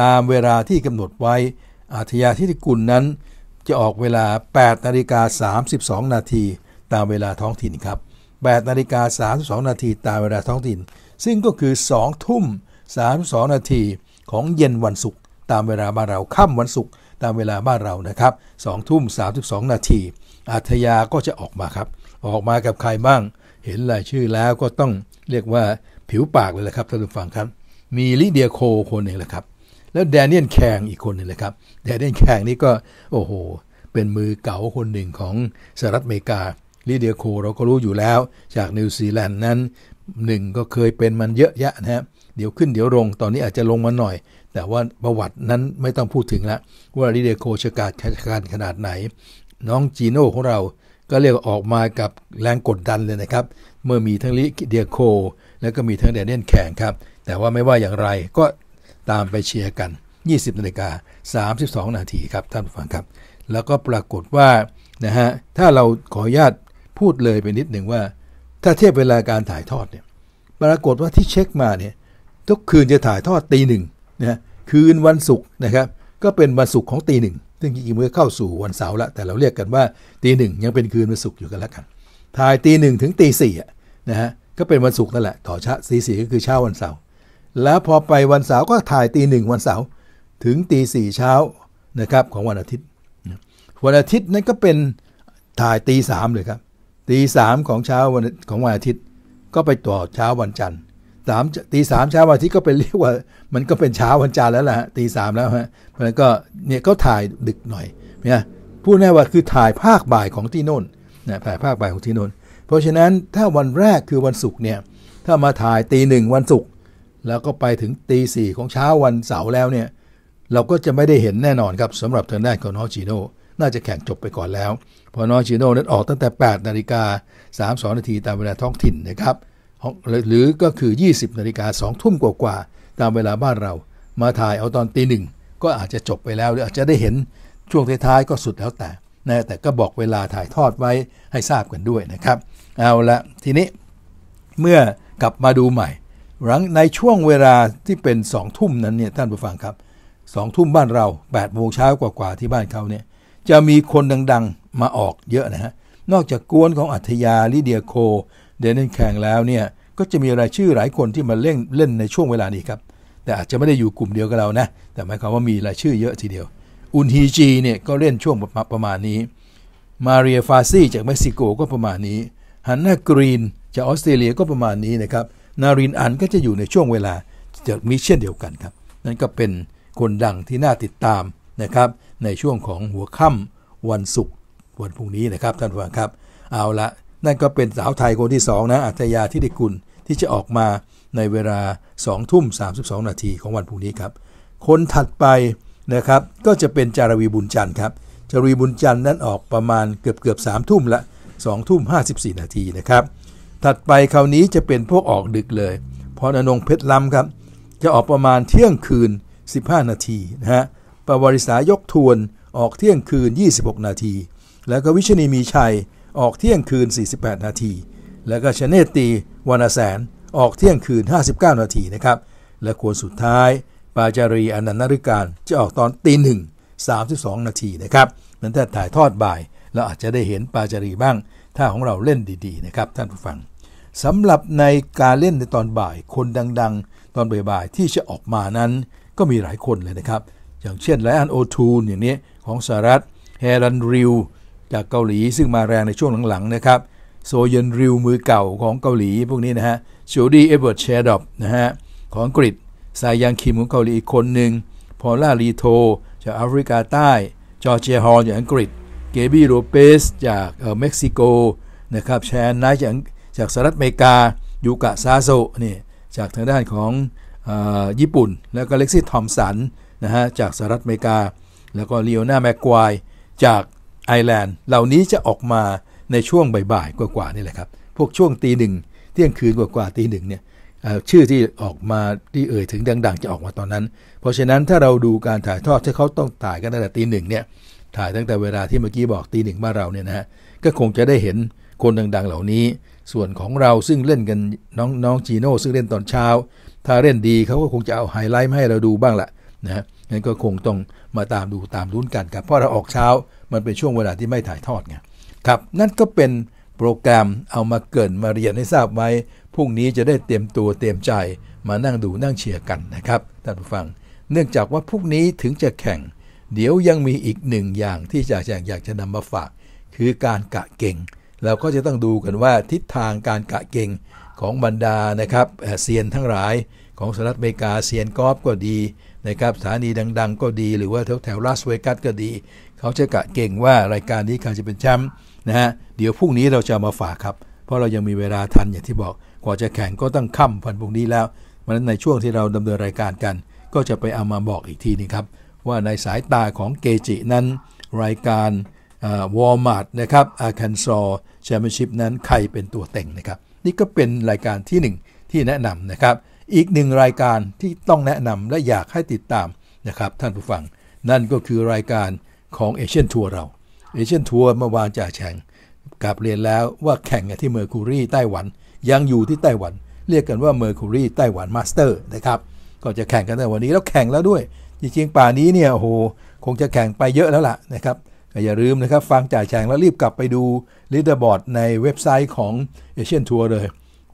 ตามเวลาที่กำหนดไว้อัธยาทิติกุลนั้น จะออกเวลา 8 นาฬิกา 32 นาทีตามเวลาท้องถิ่นครับ8นาฬิกา 32 นาทีตามเวลาท้องถิ่น ซึ่งก็คือ 2 ทุ่ม32 นาทีของเย็นวันศุกร์ตามเวลาบ้านเราค่ำวันศุกร์ตามเวลาบ้านเรานะครับ2ทุ่ม32 นาทีอาทยา ก็จะออกมาครับ ออกมากับใครบ้าง เห็นรายชื่อแล้วก็ต้องเรียกว่าผิวปากเลยแหละครับท่านผู้ฟังครับมีลิเดียโคคนหนึ่งแหละครับ แล้วแดเนียลแคงอีกคนหนึ่งเลยครับแดเนียลแคงนี่ก็โอ้โหเป็นมือเก่าคนหนึ่งของสหรัฐอเมริกาลิเดียโคเราก็รู้อยู่แล้วจากนิวซีแลนด์นั้นหนึ่งก็เคยเป็นมันเยอะแยะนะฮะเดี๋ยวขึ้นเดี๋ยวลง ตอนนี้อาจจะลงมาหน่อย แต่ว่าประวัตินั้นไม่ต้องพูดถึงละวว่าลิเดโคชกาดการขนาดไหน น้องจีโน่ของเราก็เรียกออกมากับแรงกดดันเลยนะครับ เมื่อมีทั้งลิเดโคแล้วก็มีทั้งแดนเนนแข่งครับ แต่ว่าไม่ว่าอย่างไรก็ตามไปเชียร์กัน 20 นาฬิกา32 นาทีครับท่านผู้ฟังครับ แล้วก็ปรากฏว่านะฮะถ้าเราขออนุญาตพูดเลยไปนิดหนึ่งว่า ถ้าเทียบเวลาการถ่ายทอดเนี่ยปรากฏว่าที่เช็คมาเนี่ยทุกคืนจะถ่ายทอดตีหนึ่งนะคืนวันศุกร์นะครับก็เป็นวันศุกร์ของตีหนึ่งซึ่งจริงๆมันเข้าสู่วันเสาร์ละแต่เราเรียกกันว่าตีหนึ่งยังเป็นคืนวันศุกร์อยู่กันแล้วกัน ถ่ายตีหนึ่งถึงตีสี่นะฮะก็เป็นวันศุกร์นั่นแหละต่อชะตีสี่ก็คือเช้าวันเสาร์แล้วพอไปวันเสาร์ก็ถ่ายตีหนึ่งวันเสาร์ถึงตีสี่เช้านะครับของวันอาทิตย์วันอาทิตย์นั้นก็เป็นถ่ายตีสามเลยครับตีสามของเช้าวันของวันอาทิตย์ ก็ไปต่อเช้าวันจันทร์สามตีสามเช้าวันที่ก็เป็นเรียกว่า มันก็เป็นเช้าวันจันทร์แล้วล่ะตีสามแล้วฮะเพราะนั้นก็เนี่ยก็ถ่ายดึกหน่อยเนี่ยพูดแน่ว่าคือถ่ายภาคบ่ายของที่โน่นนะถ่ายภาคบ่ายของที่โน่น เพราะฉะนั้นถ้าวันแรกคือวันศุกร์เนี่ยถ้ามาถ่ายตีหนึ่งวันศุกร์แล้วก็ไปถึงตีสี่ของเช้าวันเสาร์แล้วเนี่ยเราก็จะไม่ได้เห็นแน่นอนครับสำหรับทางด้านของน้องิีโน่น่าจะแข่งจบไปก่อนแล้วพอน้องิีโน่นั้นออกตั้งแต่8นาฬิกา3งนาทีตามเวลาท้องถิ่นนะครับหรือก็คือ 20 นาฬิกาสองทุ่มกว่าๆตามเวลาบ้านเรา มาถ่าย เอาตอนตีหนึ่งก็อาจจะจบไปแล้วหรืออาจจะได้เห็นช่วงท้ายๆ ก็สุดแล้วแต่นะแต่ก็บอกเวลาถ่ายทอดไว้ให้ทราบกันด้วยนะครับ เอาละทีนี้ เมื่อกลับมาดูใหม่ หลังในช่วงเวลาที่เป็นสองทุ่มนั้นเนี่ยท่านผู้ฟังครับสองทุ่มบ้านเรา8ปดโมงเช้ากว่าๆที่บ้านเขาเนี่ย จะมีคนดังๆ มาออกเยอะนะฮะ นอกจากกวนของอัธยาลิเดียโคเดนนิงแข่งแล้ว เนี่ยก็จะมีรายชื่อหลายคนที่มาเล่นเล่นในช่วงเวลานี้ครับ แต่อาจจะไม่ได้อยู่กลุ่มเดียวกับเรานะ แต่หมายความว่ามีรายชื่อเยอะทีเดียวอุนฮีจีเนี่ยก็เล่นช่วงประมาณนี้มาเรียฟาซี่จากเม็กซิโกก็ประมาณนี้ฮันนากรีน จากออสเตรเลียก็ประมาณนี้นะครับนารินอันก็จะอยู่ในช่วงเวลาจะมีเช่นเดียวกันครับ นั่นก็เป็นคนดังที่น่าติดตามนะครับในช่วงของหัวค่ำ วันศุกร์วันพรุ่งนี้นะครับท่านผู้ชมครับเอาละนั่นก็เป็นสาวไทยคนที่2นะอัจยาทิติกุลที่จะออกมาในเวลา2ทุ่ม32นาทีของวันพรุ่งนี้ครับคนถัดไปนะครับ ก็จะเป็นจารวีบุญจันทร์ครับจารวีบุญจันทร์นั้นออกประมาณเกือบเกือบสามทุ่มละสองทุ่มห้าสิบสี่นาทีนะครับ ถัดไปคราวนี้จะเป็นพวกออกดึกเลยเพราะนนงเพชรล้ำครับจะออกประมาณเที่ยงคืน 15 นาทีนะฮะประวริษายกทวนออกเที่ยงคืน 26 นาที แล้วก็วิชนีมีชัยออกเที่ยงคืน 48 นาที แล้วก็ชเนตีวานาแสนออกเที่ยงคืน 59 นาทีนะครับ และควรสุดท้าย ปาจารีอนันตริการจะออกตอนตีหนึ่ง32 นาทีนะครับนั้นถ้าถ่ายทอดบ่ายเราอาจจะได้เห็นปาจารีบ้าง ถ้าของเราเล่นดี ๆ นะครับท่านผู้ฟังสำหรับในการเล่นในตอนบ่ายคนดังๆ ตอนบ่ายๆที่จะออกมานั้น ก็มีหลายคนเลยนะครับ อย่างเช่นไลอันโอทูนอย่างนี้ของสหรัฐแฮรันริวจากเกาหลี ซึ่งมาแรงในช่วงหลังๆนะครับโซยันริวมือเก่าของเกาหลีพวกนี้นะฮะโชดีเอเวิร์ดแชดอบนะฮะของอังกฤษสายยังคิมของเกาหลีอีกคนหนึ่งพอล่ารีโทจากแอฟริกาใต้จอร์เจฮอลจากอังกฤษเกบี้โรเปสจากเม็กซิโกนะครับแชนนายจากจากสหรัฐอเมริกายูกะซาโซนี่จากทางด้านของญี่ปุ่น แล้วก็เล็กซี่ทอมสันนะฮะจากสหรัฐอเมริกา แล้วก็เลโอนาแมกควายจากไอแลนด์ เหล่านี้จะออกมาในช่วงบ่ายๆ กว่าๆนี่แหละครับ พวกช่วงตีหนึ่งเที่ยงคืนกว่าๆตีหนึ่งเนี่ยชื่อที่ออกมาที่เอ่ยถึงดังๆ จะออกมาตอนนั้น เพราะฉะนั้นถ้าเราดูการถ่ายทอดที่เขาต้องถ่ายกันตั้งแต่ตีหนึ่งเนี่ย ถ่ายตั้งแต่เวลาที่เมื่อกี้บอกตีหนึ่งบ้านเราเนี่ยนะฮะก็คงจะได้เห็นคนดังๆเหล่านี้ ส่วนของเราซึ่งเล่นกันน้องน้องจีโน่ซึ่งเล่นตอนเช้า ถ้าเล่นดีเขาก็คงจะเอาไฮไลท์มาให้เราดูบ้างละนะฮะงั้นก็คงต้องมาตามดูตามรุ้นกันครับเพราะเราออกเช้ามันเป็นช่วงเวลาที่ไม่ถ่ายทอดไงครับนั่นก็เป็นโปรแกรมเอามาเกินมาเรียนให้ทราบไว้พรุ่งนี้จะได้เตรียมตัวเตรียมใจมานั่งดูนั่งเชียร์กันนะครับท่านผู้ฟัง เนื่องจากว่าพรุ่งนี้ถึงจะแข่งเดี๋ยวยังมีอีกหนึ่งอย่างที่จะอยากจะนำมาฝาก คือการกะเก่งเราก็จะต้องดูกันว่าทิศทางการกะเก่งของบรรดานะครับเซียนทั้งหลายของสหรัฐอเมริกาเซียนกอล์ฟก็ดีนะครับสถานีดัง ๆ ก็ดีหรือว่าแถวแถวลาสเวกัสก็ดี เขาจะกะเก่งว่ารายการนี้ใครจะเป็นแชมป์นะฮะเดี๋ยวพรุ่งนี้เราจะมาฝากครับ เพราะเรายังมีเวลาทันอย่างที่บอก กว่าจะแข่งก็ต้องค่ำพันพรุ่งนี้แล้วมันในช่วงที่เราดำเนินรายการกัน ก็จะไปเอามาบอกอีกทีนึงครับ ว่าในสายตาของเกจินั้น รายการวอร์มาร์ทนะครับอาคันซอแชมเปี้ยนชิพนั้นใครเป็นตัวเต็งนะครับ นี่ก็เป็นรายการที่1ที่แนะนำนะครับอีกหนึ่งรายการที่ต้องแนะนำและอยากให้ติดตามนะครับท่านผู้ฟังนั่นก็คือรายการของเอเชียนทัวร์เราเอเชียนทัวร์เมื่อวานจ่าแข่งกับเรียนแล้วว่าแข่งที่เมอร์คูรีไต้หวันยังอยู่ที่ไต้หวัน เรียกกันว่าเมอร์คูรีไต้หวันมาสเตอร์นะครับก็จะแข่งกันในวันนี้แล้วแข่งแล้วด้วย จริงๆ ป่านี้เนี่ยโอ้โหคงจะแข่งไปเยอะแล้วล่ะนะครับอย่าลืมนะครับฟังจ่าแข่งแล้วรีบกลับไปดูลิเดอร์บอร์ดในเว็บไซต์ของเอเชียนทัวร์เลย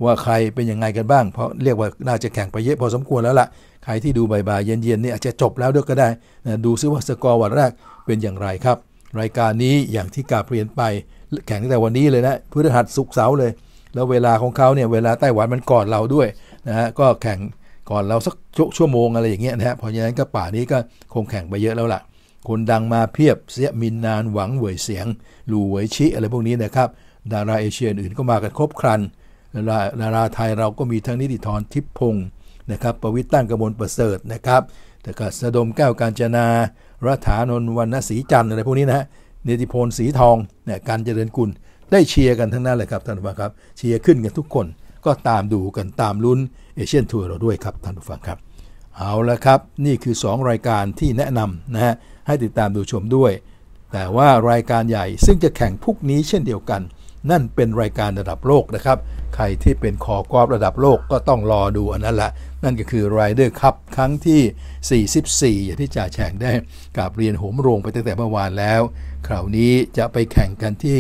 ว่าใครเป็นยังไงกันบ้าง เพราะเรียกว่าน่าจะแข่งไปเยอะพอสมควรแล้วล่ะ ใครที่ดูบ่ายๆเย็นๆนี่อาจจะจบแล้วด้วยก็ได้นะดูซิว่าสกอร์วันแรกเป็นอย่างไรครับ รายการนี้อย่างที่กาเปลี่ยนไปแข่งตั้งแต่วันนี้เลยนะพฤหัสสุกเสาร์เลย แล้วเวลาของเขาเนี่ยเวลาไต้หวันมันก่อนเราด้วยนะฮะ ก็แข่งก่อนเราสักชั่วโมงอะไรอย่างเงี้ยนะฮะ เพราะฉะนั้นก็ป่านี้ก็คงแข่งไปเยอะแล้วล่ะ คนดังมาเพียบเสียมินนานหวังเหวยเสียงลู่เหวยชิอะไรพวกนี้นะครับ ดาราเอเชียอื่นก็มากันครบครันดาราไทยเราก็มีทั้งนิติธรทิพพงศ์นะครับ ประวิตรตั้งกระมวลประเสริฐนะครับแต่ก็สดมแก้วกาญจนารัฐานนวันณศรีจันทร์อะไรพวกนี้นะฮะนิติพลสีทองเนี่ยการเจริญกุลได้เชียร์กันทั้งนั้นเลยครับท่านผู้ฟังครับ เชียร์ขึ้นกันทุกคนก็ตามดูกันตามลุ้นเอเชียนทัวร์เราด้วยครับท่านผู้ฟังครับ เอาละครับนี่คือ2รายการที่แนะนำนะฮะให้ติดตามดูชมด้วย แต่ว่ารายการใหญ่ซึ่งจะแข่งพุกนี้เช่นเดียวกันนั่นเป็นรายการระดับโลกนะครับ ใครที่เป็นคอกรอบระดับโลกก็ต้องรอดูอันนั้นแหละ นั่นก็คือ Rider Cup ครั้งที่ 44อย่างที่จ่าแฉงได้กับเรียนโหมโรง ไปตั้งแต่เมื่อวานแล้ว คราวนี้จะไปแข่งกันที่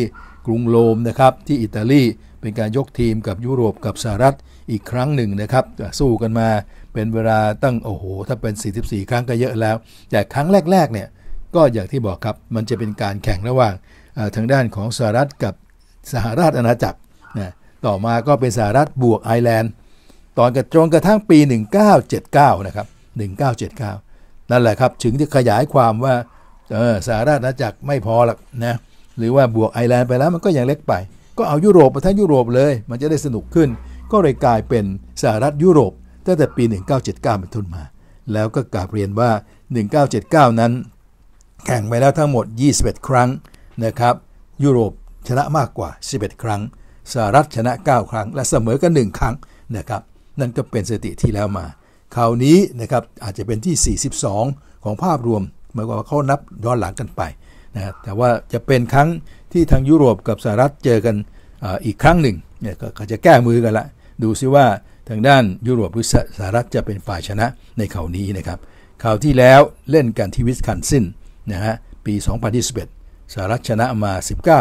กรุงโรมนะครับที่อิตาลีเป็นการยกทีมกับยุโรปกับสหรัฐอีกครั้งหนึ่งนะครับสู้กันมาเป็นเวลาตั้งโอ้โหถ้าเป็น 44 ครั้งก็เยอะแล้ว แต่ครั้งแรกๆเนี่ยก็อย่างที่บอกครับมันจะเป็นการแข่งระหว่าง ทางด้านของสหรัฐกับสหราชอาณาจักรนะต่อมาก็เป็นสหรัฐบวกไอร์แลนด์ ตอนกระจงกระทั่งปี 1979นะครับ1979นั่นแหละครับ ถึงที่ขยายความว่าสหรัฐอาณาจักรไม่พอหรอกนะ หรือว่าบวกไอร์แลนด์ไปแล้วมันก็ยังเล็กไป ก็เอายุโรปมาทั้งยุโรปเลย มันจะได้สนุกขึ้น ก็เลยกลายเป็นสหรัฐยุโรป ตั้งแต่ปี 1979เป็นต้นมา แล้วก็กลับเรียนว่า 1979 นั้น แข่งไปแล้วทั้งหมด 21 ครั้งนะครับยุโรปชนะมากกว่า 11 ครั้งสหรัฐชนะ 9 ครั้ง และเสมอ กัน 1 ครั้ง นะครับ นั่นก็เป็นสถิติที่แล้วมา คราวนี้นะครับอาจจะเป็นที่ 42 ของภาพรวมหมายความว่าเขานับย้อนหลังกันไปนะแต่ว่าจะเป็นครั้งที่ทางยุโรปกับสหรัฐเจอกันอีกครั้งหนึ่งเนี่ยก็จะแก้มือกันละ ดูซิว่าทางด้านยุโรปหรือสหรัฐจะเป็นฝ่ายชนะในขราวนี้นะครับข่าวที่แล้วเล่นกันที่วิสคอนซินนะฮะ ปี 2021สหรัฐชนะมา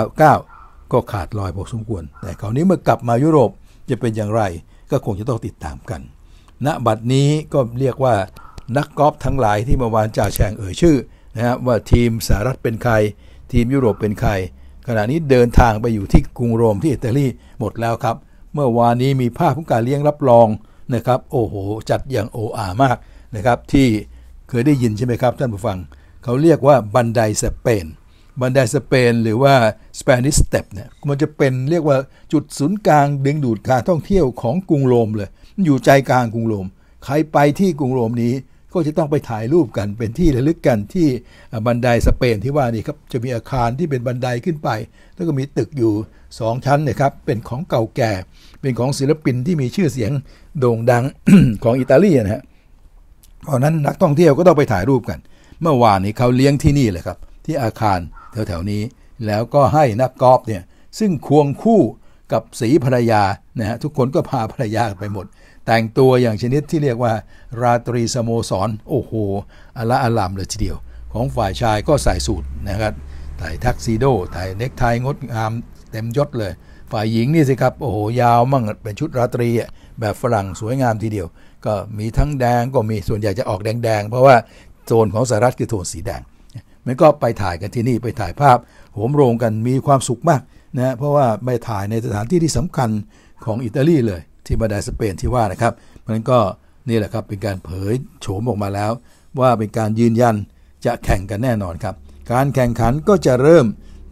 19 9ก็ขาดลอยพอสมควร แต่คราวนี้เมื่อกลับมายุโรปจะเป็นอย่างไร ก็คงจะต้องติดตามกันณนะบัดนี้ก็เรียกว่านักกอล์ฟทั้งหลายที่เมื่อวานจ่าแฉงเอ่ยชื่อนะับว่าทีมสหรัฐเป็นใคร ทีมยุโรปเป็นใคร ขณะนี้เดินทางไปอยู่ที่กรุงโรมที่อิตาลีหมดแล้วครับเมื่อวานนี้มีภาพของการเลี้ยงรับรองนะครับโอ้โหจัดอย่างโออามากนะครับที่เคยได้ยินใช่ไหมครับท่านผู้ฟัง เขาเรียกว่าบันไดสเปนบันไดสเปนหรือว่าสเปนิสเต็ปเนี่ยมันจะเป็นเรียกว่าจุดศูนย์กลางดึงดูดการท่องเที่ยวของกรุงโรมเลย อยู่ใจกลางกรุงโรม ใครไปที่กรุงโรมนี้ก็จะต้องไปถ่ายรูปกัน เป็นที่ระลึกกันที่บันไดสเปนที่ว่านี่ครับจะมีอาคารที่เป็นบันไดขึ้นไป แล้วก็มีตึกอยู่2ชั้นนะครับเป็นของเก่าแก่ เป็นของศิลปินที่มีชื่อเสียงโด่งดังของอิตาลีนะฮะเพราะนั้นนักท่องเที่ยวก็ต้องไปถ่ายรูปกัน เมื่อวานนี้เขาเลี้ยงที่นี่เลยครับ ที่อาคารแถวๆนี้แล้วก็ให้นักกอล์ฟเนี่ยซึ่งควงคู่กับสีภรรยานะฮะทุกคนก็พาภรรยาไปหมด แต่งตัวอย่างชนิดที่เรียกว่า ราตรีสโมสร โอ้โหอลาอลามเลยทีเดียว ของฝ่ายชายก็ใส่สูตรนะครับใส่ทักซิโดใส่เน็กไทงดงามเต็มยศเลย ฝ่ายหญิงนี่สิครับโอ้โหยาวมั่งเป็นชุดราตรีแบบฝรั่งสวยงามทีเดียว ก็มีทั้งแดงก็มีส่วนใหญ่จะออกแดง ๆ เพราะว่าโซนของสหรัฐคือโทนสีแดงมันก็ไปถ่ายกันที่นี่ไปถ่ายภาพ โหมโรงกันมีความสุขมากนะเพราะว่าไปถ่ายในสถานที่ที่สำคัญของอิตาลีเลย ที่บันไดสเปนที่ว่านะครับมันก็นี่แหละครับเป็นการเผยโฉมออกมาแล้ว ว่าเป็นการยืนยันจะแข่งกันแน่นอนครับ การแข่งขันก็จะเริ่ม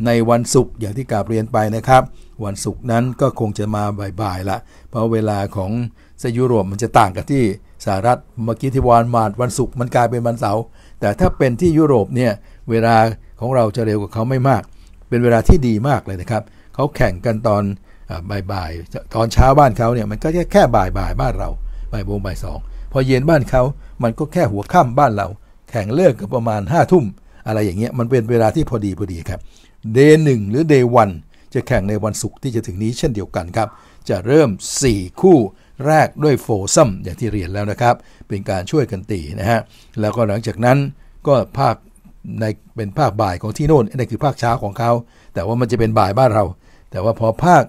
ในวันศุกร์อย่างที่กาบเรียนไปนะครับ วันศุกร์นั้นก็คงจะมาบ่ายๆละ เพราะเวลาของสยุโรปมันจะต่างกับที่สหรัฐเมื่อกี้ที่วานมาดวันศุกร์มันกลายเป็นวันเสาร์แต่ถ้าเป็นที่ยุโรปเนี่ยเวลาของเราจะเร็วกว่าเขาไม่มาก เป็นเวลาที่ดีมากเลยนะครับ เขาแข่งกันตอนบ่ายๆ ตอนเช้าบ้านเขาเนี่ยมันก็แค่แค่บ่ายบ่ายบ้านเราบ่ายโมงบ่ายสองพอเย็นบ้านเขา มันก็แค่หัวค่ำบ้านเรา แข่งเลิกกับประมาณ5้าทุ่มอะไรอย่างเงี้ย มันเป็นเวลาที่พอดีพอดีครับเดย์หนึ่งหรือเดย์วันจะแข่งในวันศุกร์ที่จะถึงนี้เช่นเดียวกันครับ จะเริ่ม 4 คู่แรกด้วยโฟซัมอย่างที่เรียนแล้วนะครับ เป็นการช่วยกันตีนะฮะ แล้วก็หลังจากนั้นก็ภาคในเป็นภาคบ่ายของที่โน่นนั่นคือภาคเช้าของเขา แต่ว่ามันจะเป็นบ่ายบ้านเรา แต่ว่าพอภาค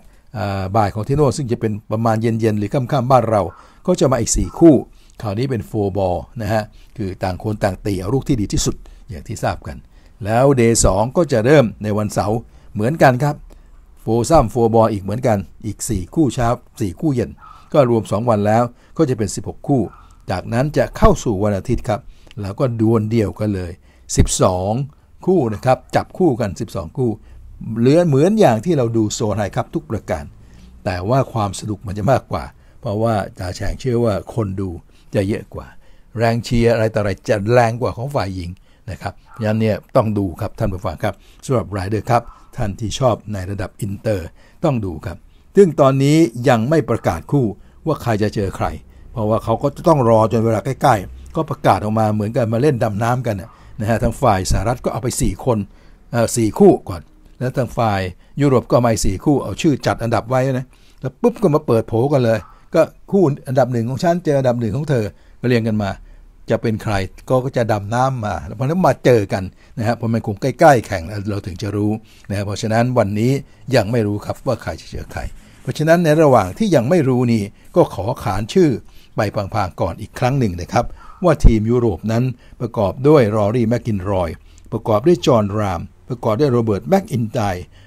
บ่ายของที่โน่นซึ่งจะเป็นประมาณเย็นๆหรือค่ำๆบ้านเรา ก็จะมาอีก 4 คู่ คราวนี้เป็นโฟบอลนะฮะ คือต่างคนต่างตีเอาลูกที่ดีที่สุดอย่างที่ทราบกัน แล้วเดย์สก็จะเริ่มในวันเสาร์เหมือนกันครับโฟซัมโฟบอลอีกเหมือนกัน อีก4 คู่เช้า4คู่เย็น ก็รวม 2 วันแล้วก็จะเป็น 16 คู่ จากนั้นจะเข้าสู่วันอาทิตย์ครับ แล้วก็ดวลเดี่ยวกันเลย12 คู่นะครับ จับคู่กัน 12 คู่เหลือเหมือนอย่างที่เราดูโซนไฮครับทุกประการ แต่ว่าความสนุกมันจะมากกว่า เพราะว่าจ่าแฉงเชื่อว่าคนดูจะเยอะกว่า แรงเชียร์อะไรต่ออะไรจะแรงกว่าของฝ่ายหญิงนะครับยันเนี่ยต้องดูครับท่านผู้ฟังครับสำหรับรายเดอร์ครับ ท่านที่ชอบในระดับอินเตอร์ต้องดูครับซึ่งตอนนี้ยังไม่ประกาศคู่ว่าใครจะเจอใคร เพราะว่าเขาก็จะต้องรอจนเวลาใกล้ ๆ ก็ประกาศออกมาเหมือนกันมาเล่นดำน้ำกันเน่ยนะฮะทางฝ่ายสหรัฐก็เอาไป 4 คนสี่คู่ก่อน แล้วทางฝ่ายยุโรปก็มาอีกสี่คู่เอาชื่อ จัดอันดับไว้นะแล้วปุ๊บก็มาเปิดโผกันเลย ก็คู่อันดับหนึ่งของฉันเจออันดับหนึ่งของเธอก็เรียงกันมา จะเป็นใครก็จะดำน้ำมาเพราะนั้นมาเจอกันนะฮะพอมันคงใกล้ๆแข่งเราถึงจะรู้นะเพราะฉะนั้นวันนี้ยังไม่รู้ครับว่าใครจะเจอใครเพราะฉะนั้นในระหว่างที่ยังไม่รู้นี่ก็ขอขานชื่อใบพางๆก่อนอีกครั้งหนึ่งนะครับว่าทีมยุโรปนั้นประกอบด้วยรอรี่แมกินรอยประกอบด้วยจอห์นราม ประกอบด้วยโรเบิร์ตแมกอินไต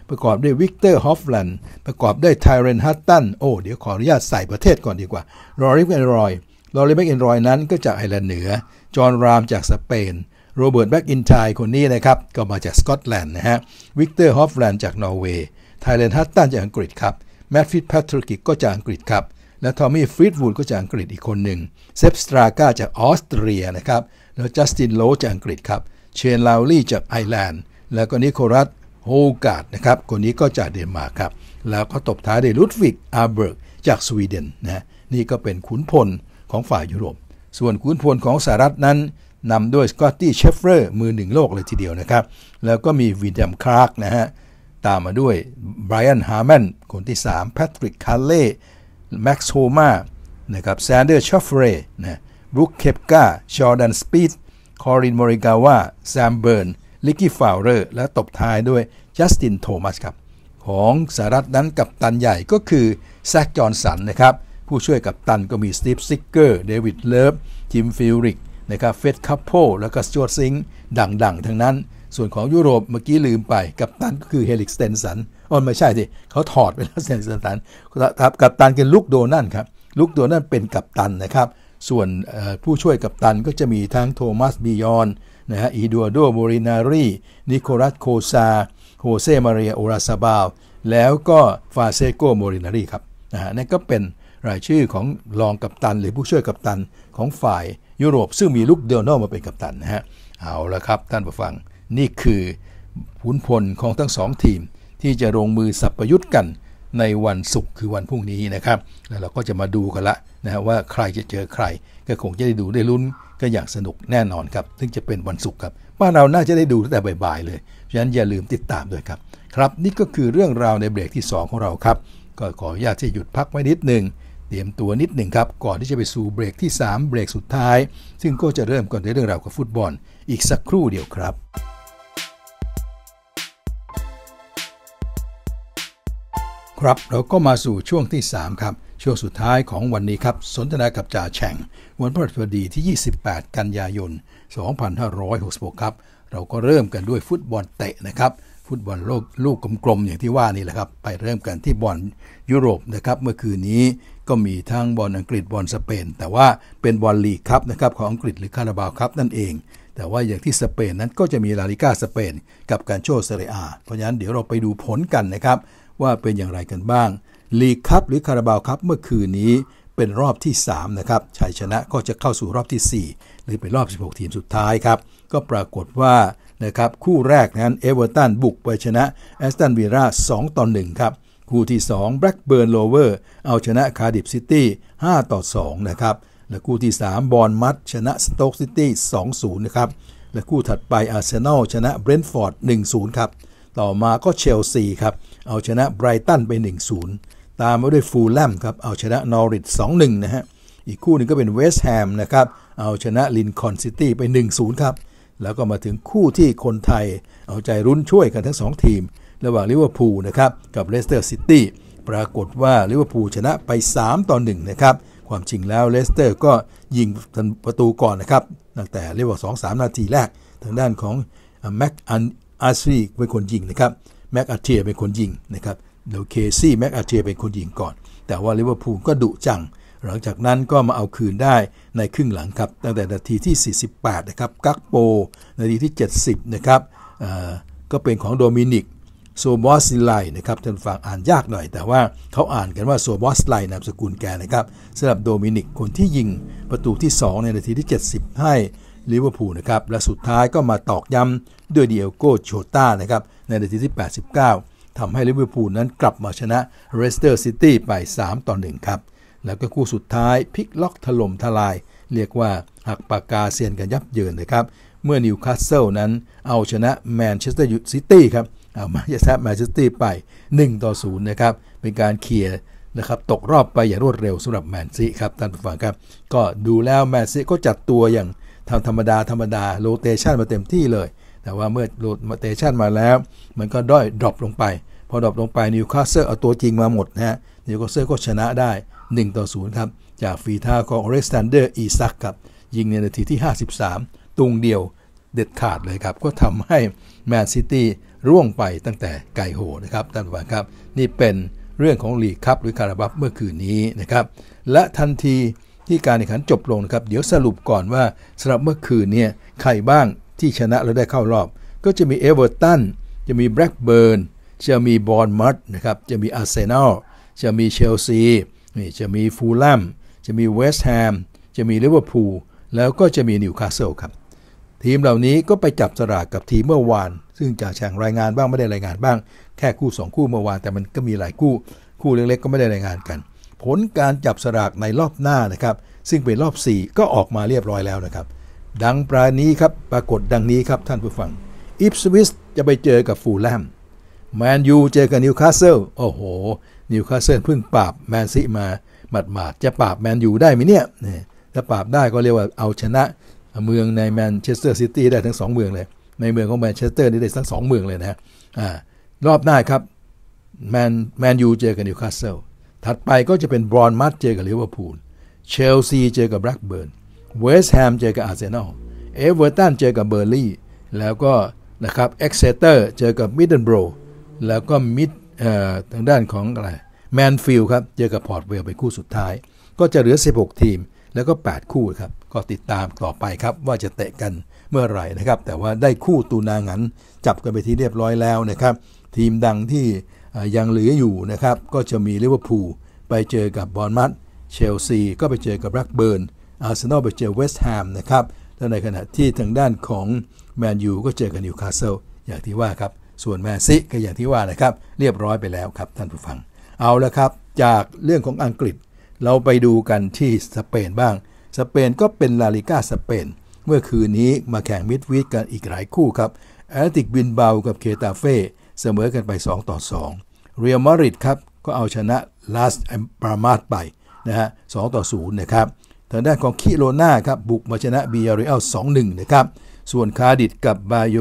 ประกอบด้วยวิกเตอร์ฮอฟแลนด์ประกอบด้วยไทเรนฮัตตันโอ้เดี๋ยวขออนุญาตใส่ประเทศก่อนดีกว่ารอรี่แมกินรอยลอรีแบ็กอินรอยนั้นก็จากไอร์แลนด์เหนือจอห์นรามจากสเปนโรเบิร์ตแบ็กอินทายคนนี้นะครับก็มาจากสกอตแลนด์นะฮะวิกเตอร์ฮอฟแลนด์จากนอร์เวย์ไทเลนฮัตตันจากอังกฤษครับแมตฟิตแพทริกก็จากอังกฤษครับและทอมมี่ฟรีดวูดก็จากอังกฤษอีกคนหนึ่งเซฟสตรากาจากออสเตรียนะครับแล้วจัสตินโลจากอังกฤษครับเชนลาวลี่จากไอร์แลนด์ แล้วก็นิโคลัสโฮกาดนะครับ คนนี้ก็จากเดนมาร์กครับ แล้วก็ตบท้ายด้วยลุดวิกอาร์เบิร์กจากสวีเดนนะนี่ก็เป็นขุนพลของฝ่ายยุโรป ส่วนขุนพลของสหรัฐนั้นนำด้วยสกอตตี้เชฟเฟอร์มือหนึ่งโลกเลยทีเดียวนะครับ แล้วก็มีวินดัมคลาร์กนะฮะตามมาด้วยไบรอันฮาร์แมนคนที่3แพทริกคาร์เล่แม็กซ์โฮมานะครับแซนเดอร์ชอฟเรนะบรุกเคปกาชอร์ดันสปีดคอรินมอริกาวาแซมเบิร์น ลิกกี้ฟาวเรอร์ และตบท้ายด้วย จัสตินโทมัสครับ ของสหรัฐนั้นกับตันใหญ่ก็คือแซกจอร์นสันนะครับ ผู้ช่วยกับตันก็มี สตีฟซิกเกอร์ เดวิดเลิฟจิมฟิลริก นะครับเฟดคัพโพแล้วก็สจวตซิงดังๆทั้งนั้น ส่วนของยุโรปเมื่อกี้ลืมไปกับตันก็คือเฮลิกสเตนสันอ๋อไม่ใช่สิ เขาถอดไปแล้วเซนสตันครับกัปตันก็นลุกโดนั่นครับ ลุกโดนั่นเป็นกัปตันนะครับ ส่วนผู้ช่วยกัปตันก็จะมีทั้งโทมัสบิยอนนะฮะ อีดัวโดโมรินารีนิโคลัสโคซา โฮเซมาเรียโอราซาบาวแล้วก็ฟาเซโกโมรินารีครับนะฮะนั่นก็เป็นรายชื่อของรองกัปตันหรือผู้ช่วยกัปตันของฝ่ายยุโรปซึ่งมีลุกเดลนนมาเป็นกัปตันนะฮะ เอาละครับท่านผู้ฟัง นี่คือผลพลของทั้งสองทีมที่จะลงมือสับประยุทธ์กันในวันศุกร์คือวันพรุ่งนี้นะครับ แล้วเราก็จะมาดูกันละนะฮะว่าใครจะเจอใคร ก็คงจะได้ดูได้ลุ้นก็อย่างสนุกแน่นอนครับ ซึ่งจะเป็นวันศุกร์ครับบ้านเราน่าจะได้ดูตั้งแต่บ่ายๆ เลยฉะนั้นอย่าลืมติดตามด้วยครับ ครับ นี่ก็คือเรื่องราวในเบรกที่ 2 ของเราครับก็ขออนุญาตที่หยุดพักไว้นิดหนึ่งเตรียมตัวนิดหนึ่งครับก่อนที่จะไปสู่เบรกที่ 3 เบรกสุดท้าย ซึ่งก็จะเริ่มก่อนในเรื่องราวกับฟุตบอล อีกสักครู่เดียวครับครับ เราก็มาสู่ช่วงที่ 3 ครับช่วงสุดท้ายของวันนี้ครับสนทนากับจ่าแฉ่งวันพฤหัสบดีที่ 28 กันยายน 2566 ครับ เราก็เริ่มกันด้วยฟุตบอลเตะนะครับฟุตบอลโลกลูกกลมๆอย่างที่ว่านี่แหละครับ ไปเริ่มกันที่บอลยุโรปนะครับเมื่อคืนนี้ก็มีทั้งบอลอังกฤษบอลสเปน แต่ว่าเป็นบอลลีกครับนะครับของอังกฤษหรือคาราบาวครับนั่นเอง แต่ว่าอย่างที่สเปนนั้นก็จะมีลาลิก้าสเปน กับการโชสเซเรียเพราะฉะนั้นเดี๋ยวเราไปดูผลกันนะครับว่าเป็นอย่างไรกันบ้าง ลีกคัพหรือคาราบาวคัพเมื่อคืนนี้เป็นรอบที่ 3 นะครับชัยชนะก็จะเข้าสู่รอบที่ 4 หรือเป็นรอบ 16 ทีมสุดท้ายครับ ก็ปรากฏว่านะครับคู่แรกนั้นเอเวอร์ตันบุกไปชนะแอสตันวีล่า2ต่อ1ครับ คู่ที่2แบล็กเบิร์นโลเวอร์เอาชนะคาร์ดิฟซิตี้5ต่อ2นะครับ และคู่ที่3บอลมัดชนะสโต๊กซิตี้2-0นะครับ และคู่ถัดไปอาร์เซนอลชนะเบรนท์ฟอร์ด1-0ครับต่อมาก็เชลซีครับ เอาชนะไบรตันไป 1-0 ตามมาด้วยฟูลแลมครับเอาชนะนอริทงหนึ่งะฮะอีกคู่หนึ่งก็เป็นเวสต์แฮมนะครับเอาชนะลินคอนซิตี้ไป 1-0ครับแล้วก็มาถึงคู่ที่คนไทยเอาใจรุ้นช่วยกันทั้ง2 ทีม ระหว่างลิเวอร์พูลนะครับกับเลสเตอร์ซิตี้ปรากฏว่าลิเวอร์พูลชนะไป3ต่อ1นะครับความจริงแล้วเลสเตอร์ก็ยิงประตูก่อนนะครับตั้งแต่เรียกว่า2-3 นาทีแรกทางด้านของแม็กอันอาร์ซีเป็นคนยิงนะครับแม็กอาเทียเป็นคนยิงนะครับเดี๋ยวเคซี่แม็กอาเทียเป็นคนยิงก่อน แต่ว่าลิเวอร์พูลก็ดุจัง หลังจากนั้นก็มาเอาคืนได้ในครึ่งหลังครับตั้งแต่นาทีที่ 48 นะครับ กักโปนาทีที่ 70 นะครับก็เป็นของโดมินิกโซบอสไลนะครับท่านฟังอ่านยากหน่อย แต่ว่าเขาอ่านกันว่าโซบอสไลนามสกุลแกนะครับสำหรับโดมินิกคนที่ยิงประตูที่ 2 ในนาทีที่ 70 ให้ลิเวอร์พูลนะครับ และสุดท้ายก็มาตอกย้ำด้วยเดียโก้ โชต้า นะครับ ในนาทีที่ 89ทำาให้ลิเวอร์พูลนั้นกลับมาชนะเรสเตอร์ซิตี้ไป 3 ต่อ 1 ครับ แล้วก็คู่สุดท้ายพลิกล็อกถล่มทลาย เรียกว่า หักปากกาเซียนกันยับเยินนะครับ เมื่อนิวคาสเซิลนั้นเอาชนะแมนเชสเตอร์ยูซิตี้ครับ เอามาชนะแมนเชสเตอร์ไป 1 ต่อ 0 นะครับ เป็นการเคลียร์ นะครับตกรอบไปอย่างรวดเร็วสำหรับแมนซีครับท่านผู้ฟังครับก็ดูแล้วแมนซีก็จัดตัวอย่างทำธรรมดา ธรรมดาโรเตชันมาเต็มที่เลย แต่ว่าเมื่อโรเตชันมาแล้ว มันก็ด้อยดรอปลงไป พอดรอปลงไป นิวคาสเซิลเอาตัวจริงมาหมดนะฮะนิวคาสเซิลก็ชนะได้1ต่อ0ครับ จากฟีท่าของอเรสตันเดอร์อีซักครับ ยิงในนาทีที่ 53ตุงเดียวเด็ดขาดเลยครับ ก็ทำให้แมนซิตี้ร่วงไปตั้งแต่ไก่โหนะครับท่านผู้ชมครับนี่เป็นเรื่องของลีกครับหรือคาราบัฟเมื่อคืนนี้นะครับและทันทีที่การแข่งขันจบลงนะครับ เดี๋ยวสรุปก่อนว่าสำหรับเมื่อคืนเนี่ยใครบ้างที่ชนะแล้วได้เข้ารอบ ก็จะมีเอเวอร์ตัน จะมีแบล็กเบิร์น จะมีบอลมัตนะครับ จะมีอาร์เซนอล จะมีเชลซีนี่จะมีฟูลแลมจะมีเวสต์แฮม จะมีลิเวอร์พูลแล้วก็จะมีนิวคาสเซิลครับ ทีมเหล่านี้ก็ไปจับสลากกับทีมเมื่อวาน ซึ่งจากแข่งรายงานบ้างไม่ได้รายงานบ้าง แค่คู่ 2 คู่เมื่อวาน แต่มันก็มีหลายคู่คู่เล็กๆก็ไม่ได้รายงานกันผลการจับสลากในรอบหน้านะครับซึ่งเป็นรอบ 4 ก็ออกมาเรียบร้อยแล้วนะครับดังปรานี้ครับ ปรากฏดังนี้ครับท่านผู้ฟัง อิปสวิสจะไปเจอกับฟูลแลมแมนยูเจอกับนิวคาสเซิลโอ้โห นิวคาสเซิลเพิ่งปราบแมนซิมาหมาดหมาดจะปราบแมนยูได้ไหมเนี่ย ถ้าปราบได้ก็เรียกว่าเอาชนะ เมืองในแมนเชสเตอร์ซิตี้ได้ทั้ง2 เมืองเลยในเมืองของแมนเชสเตอร์นี่ได้ทั้ง2เมืองเลยนะฮะรอบหน้าครับแมนแมนยูเจอกับนิวคาสเซิลถัดไปก็จะเป็นบรอนมัดเจอกับลิเวอร์พูลเชลซี เจอกับแบล็กเบิร์นเวสต์แฮม เจอกับอาร์เซนอลเอเวอร์ตัน เจอกับเบอร์ลี่แล้วก็นะครับเอ็กเซเตอร์เจอกับมิดเดิลโบรแล้วก็มิดทางด้านของอะไรแมนฟิลครับเจอกับพอร์ตเวลเป็นคู่สุดท้าย ก็จะเหลือ 16 ทีมแล้วก็ 8 คู่ครับก็ติดตามต่อไปครับ ว่าจะเตะกันเมื่อไหร่นะครับ แต่ว่าได้คู่ตูนางันจับกันไปที่เรียบร้อยแล้วนะครับทีมดังที่ยังเหลืออยู่นะครับก็จะมีลิเวอร์พูลไปเจอกับบอลมัตเชลซี ก็ไปเจอกับแบล็กเบิร์นอาร์เซนอลไปเจอเวสต์แฮมนะครับและในขณะที่ทางด้านของแมนยูก็เจอกับนิวคาสเซิลอย่างที่ว่าครับ ส่วนแมนซิก็อย่างที่ว่านะครับเรียบร้อยไปแล้วครับท่านผู้ฟังเอาละครับ จากเรื่องของอังกฤษ เราไปดูกันที่สเปนบ้างสเปนก็เป็นลาลิก้าสเปน เมื่อคืนนี้มาแข่งมิดวีดกันอีกหลายคู่ครับแอตติกบินเบากับเคตาเฟ่เสมอกันไป 2 ต่อ 2 เรียมาริดครับ ก็เอาชนะลาสปรามาดไปนะฮะสต่อ 0 นะครับทางด้านของคิโรนาครับบุกมาชนะบียาริเอล2-1นะครับส่วนคาดิดกับบาโย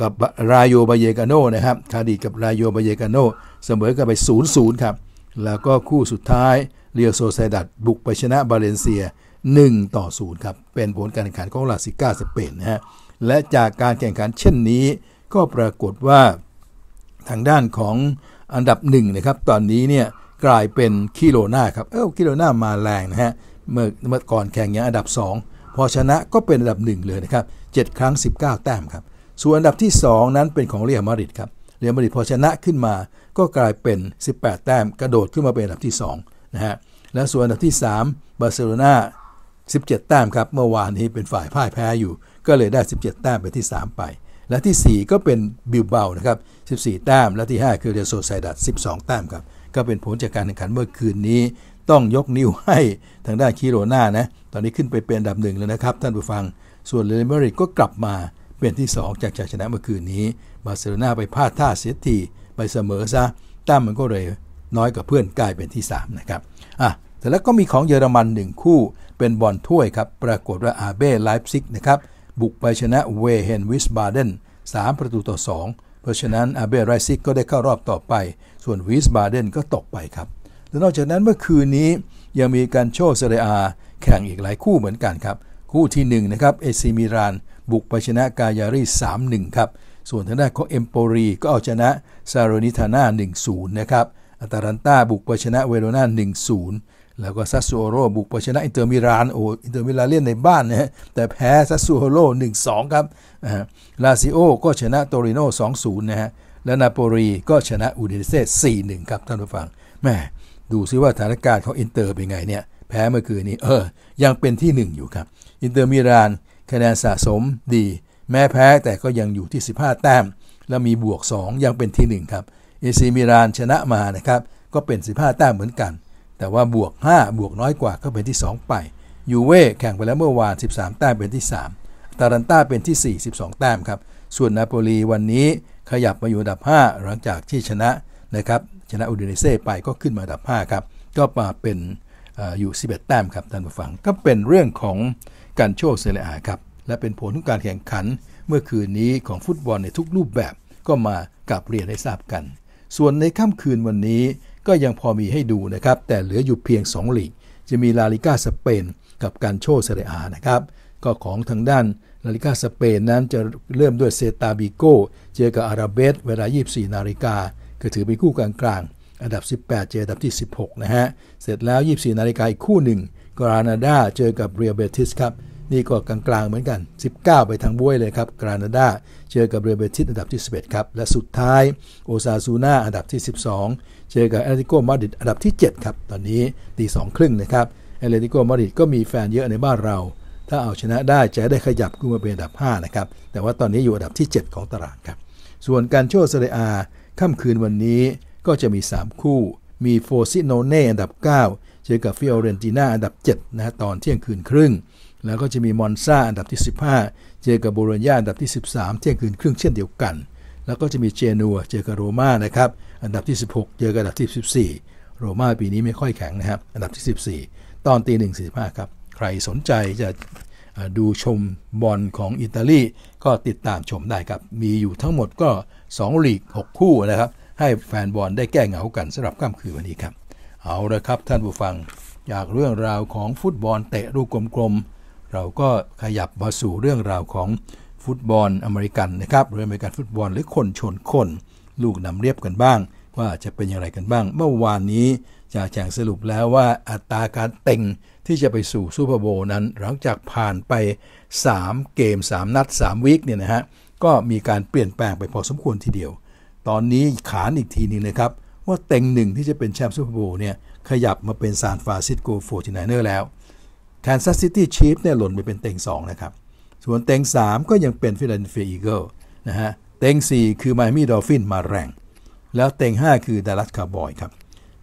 กับรายโยบาเยกาโนนะครับคาดิดกับรายโยบาเยกาโนเสมอกันไป0-0ครับ แล้วก็คู่สุดท้าย เรียโซไซดัดบุกไปชนะบาเลนเซีย 1 ต่อ0ครับเป็นผลการแข่งขันของลาซิก้าสเปนนะฮะและจากการแข่งขันเช่นนี้ ก็ปรากฏว่าทางด้านของอันดับหนึ่งนะครับตอนนี้เนี่ยกลายเป็นคิโลนาครับเอ้าคิโลนามาแรงนะฮะเมื่อเมื่อก่อนแข่งอย่างอันดับ2พอชนะก็เป็นอันดับหนึ่งเลยนะครับ7ครั้ง 19 แต้มครับ ส่วนอันดับที่ 2 นั้นเป็นของเรียมาริดครับเรียมาริดพอชนะขึ้นมาก็กลายเป็น 18 แต้ม กระโดดขึ้นมาเป็นอันดับที่2นะฮะและส่วนอันดับที่ 3บาร์เซโลนา17 แต้มครับเมื่อวานนี้เป็นฝ่ายพ่ายแพ้อยู่ ก็เลยได้ 17 แต้มไปที่3ไปและที่ 4 ก็เป็นบิลเบานะครับ 14 แต้มและที่ 5 คือเรโซไซดัส12 แต้มครับ ก็เป็นผลจากการแข่งขันเมื่อคืนนี้ ต้องยกนิ้วให้ทางด้านคิโรนานะ ตอนนี้ขึ้นไปเป็นอันดับหนึ่งแล้วนะครับท่านผู้ฟัง ส่วนเรเมริกก็กลับมาเป็นที่ 2 จากชัยชนะเมื่อคืนนี้ บาร์เซโลนาไปพลาดท่าเสียทีไปเสมอซะแต้มมันก็เลยน้อยกว่าเพื่อนกลายเป็นที่3นะครับ อ่ะแต่แล้วก็มีของเยอรมันหนึ่งคู่เป็นบอลถ้วยครับ ปรากฏว่าอาเบ้ไลฟ์ซิกนะครับบุกไปชนะเวเฮนวิสบาเดน 3 ประตูต่อ 2 เพราะฉะนั้นอาเบไรซิกก็ได้เข้ารอบต่อไป ส่วนวิสบาเดนก็ตกไปครับ และนอกจากนั้นเมื่อคืนนี้ยังมีการโชว์เซเรียแข่งอีกหลายคู่เหมือนกันครับ คู่ที่ 1 นะครับ เอซิมิราน บุกไปชนะกายารี 3-1 ครับ ส่วนทางด้านของเอมโปรีก็เอาชนะซาโรนิทาน่า 1-0 นะครับ อัตารันตาบุกไปชนะเวโรนา 1-0แล้วก็ซัสซโร บุกไปชนะอินเตอร์มิลานโอ้อินเตอร์มิลานเล่นในบ้านนะแต่แพ้ซัสซโรหนึ่งสองครับลาซิโอก็ชนะโตริโนสองศูนย์นะฮะและนาโปลีก็ชนะอูดิเนเซ่สี่หนึ่งครับ ท่านผู้ฟังแม่ดูซิว่าสถานการณ์ของอินเตอร์เป็นไงเนี่ย แพ้เมื่อคืนนี้เออยังเป็นที่หนึ่งอยู่ครับ อินเตอร์มิลานคะแนนสะสมดี แม้แพ้แต่ก็ยังอยู่ที่ 15แต้มแล้วมีบวก 2 ยังเป็นที่1ครับเอซีมิลานชนะมานะครับก็เป็น 15แต้มเหมือนกันแต่ว่าบวก 5 บวกน้อยกว่า ก็เป็นที่ 2 ไปยูเว่แข่งไปแล้วเมื่อวาน 13 แต้มเป็นที่ 3 ตารันต้าเป็นที่ 4 12แต้มครับ ส่วนนาโปลีวันนี้ ขยับมาอยู่อันดับ 5 หลังจากที่ชนะนะครับ ชนะอุดิเนเซ่ไปก็ขึ้นมาอันดับ 5 ครับ ก็มาเป็นอยู่ 11 แต้มครับท่านผู้ฟัง ก็เป็นเรื่องของการโชคเซเรียครับ และเป็นผลของการแข่งขัน เมื่อคืนนี้ของฟุตบอลในทุกรูปแบบก็มากับเรียนให้ทราบกัน ส่วนในค่ำคืนวันนี้ก็ยังพอมีให้ดูนะครับ แต่เหลืออยู่เพียง2ลีกจะมีลาลิกาสเปนกับการโชเซเรอานะครับ ก็ของทางด้านลาลิกาสเปนนั้นจะเริ่มด้วยเซตาบิโกเจอกับอาราเบสเวลา 24 นาฬิกาก็ถือเป็นคู่กลางๆอันดับ 18 เจออันดับที่ 16 นะฮะ เสร็จแล้ว 24 นาฬิกาอีกคู่หนึ่งกรานาดาเจอกับเรียเบติสครับนี่ก็กลาง ๆ เหมือนกัน 19 ไปทางบ้วยเลยครับ กรานาดาเจอกับเรเบติสอันดับที่ 11 ครับ และสุดท้ายโอซาซูนาอันดับที่ 12เจอกับเอเลติโก มาดริดอันดับที่ 7 ครับ ตอนนี้ตีสองครึ่งนะครับเอเลติโก มาดริดก็มีแฟนเยอะในบ้านเรา ถ้าเอาชนะได้ จะได้ขยับขึ้นมาเป็นอันดับ 5 นะครับ แต่ว่าตอนนี้อยู่อันดับที่ 7 ของตารางครับ ส่วนการโชว์เซเรียอาค่ำคืนวันนี้ก็จะมี 3 คู่ มีโฟซิโนเน่อันดับ 9เจอกับฟิโอเรนติน่าอันดับ7นะตอนเที่ยงคืนครึ่งแล้วก็จะมีมอนซาอันดับที่ 15 เจอกับโบโรญญาอันดับที่ 13เที่ยงคืนครึ่งเช่นเดียวกัน แล้วก็จะมีเจนัวเจอกับโรม่านะครับอันดับที่ 16 เจอ กับอันดับที่ 14 โรม่าปีนี้ไม่ค่อยแข็งนะครับ อันดับที่ 14 ตอนตีหนึ่งสี่ห้าครับใครสนใจจะดูชมบอลของอิตาลีก็ติดตามชมได้ครับ มีอยู่ทั้งหมดก็2ลีก6คู่นะครับให้แฟนบอลได้แก้เหงากันสำหรับค่ำคืนวันนี้ครับเอาละครับท่านผู้ฟังอยากเรื่องราวของฟุตบอลเตะลูกกลมๆเราก็ขยับมาสู่เรื่องราวของฟุตบอลอเมริกันนะครับหรืออเมริกันฟุตบอลหรือคนชนคน ลูกนำเรียบกันบ้าง ว่าจะเป็นอย่างไรกันบ้าง เมื่อวานนี้จ่าแจงสรุปแล้วว่าอัตราการเต็งที่จะไปสู่ซูเปอร์โบนั้นหลังจากผ่านไป 3 เกม 3นัด3วิกเนี่ยนะฮะก็มีการเปลี่ยนแปลงไปพอสมควรทีเดียว ตอนนี้ขานอีกทีนึงนะครับว่าเต็งหนึ่งที่จะเป็นแชมป์ซูเปอร์โบเนี่ยขยับมาเป็นซานฟรานซิสโก4นเนอร์แล้ว Kansas City Chiefs เนี่ยหล่นไปเป็นเต็ง 2 นะครับ ส่วนเต็ง 3 ก็ยังเป็น Philadelphia Eagles นะฮะ เต็ง 4 คือ Miami Dolphins มาแรง แล้วเต็ง 5 คือ Dallas Cowboys ครับ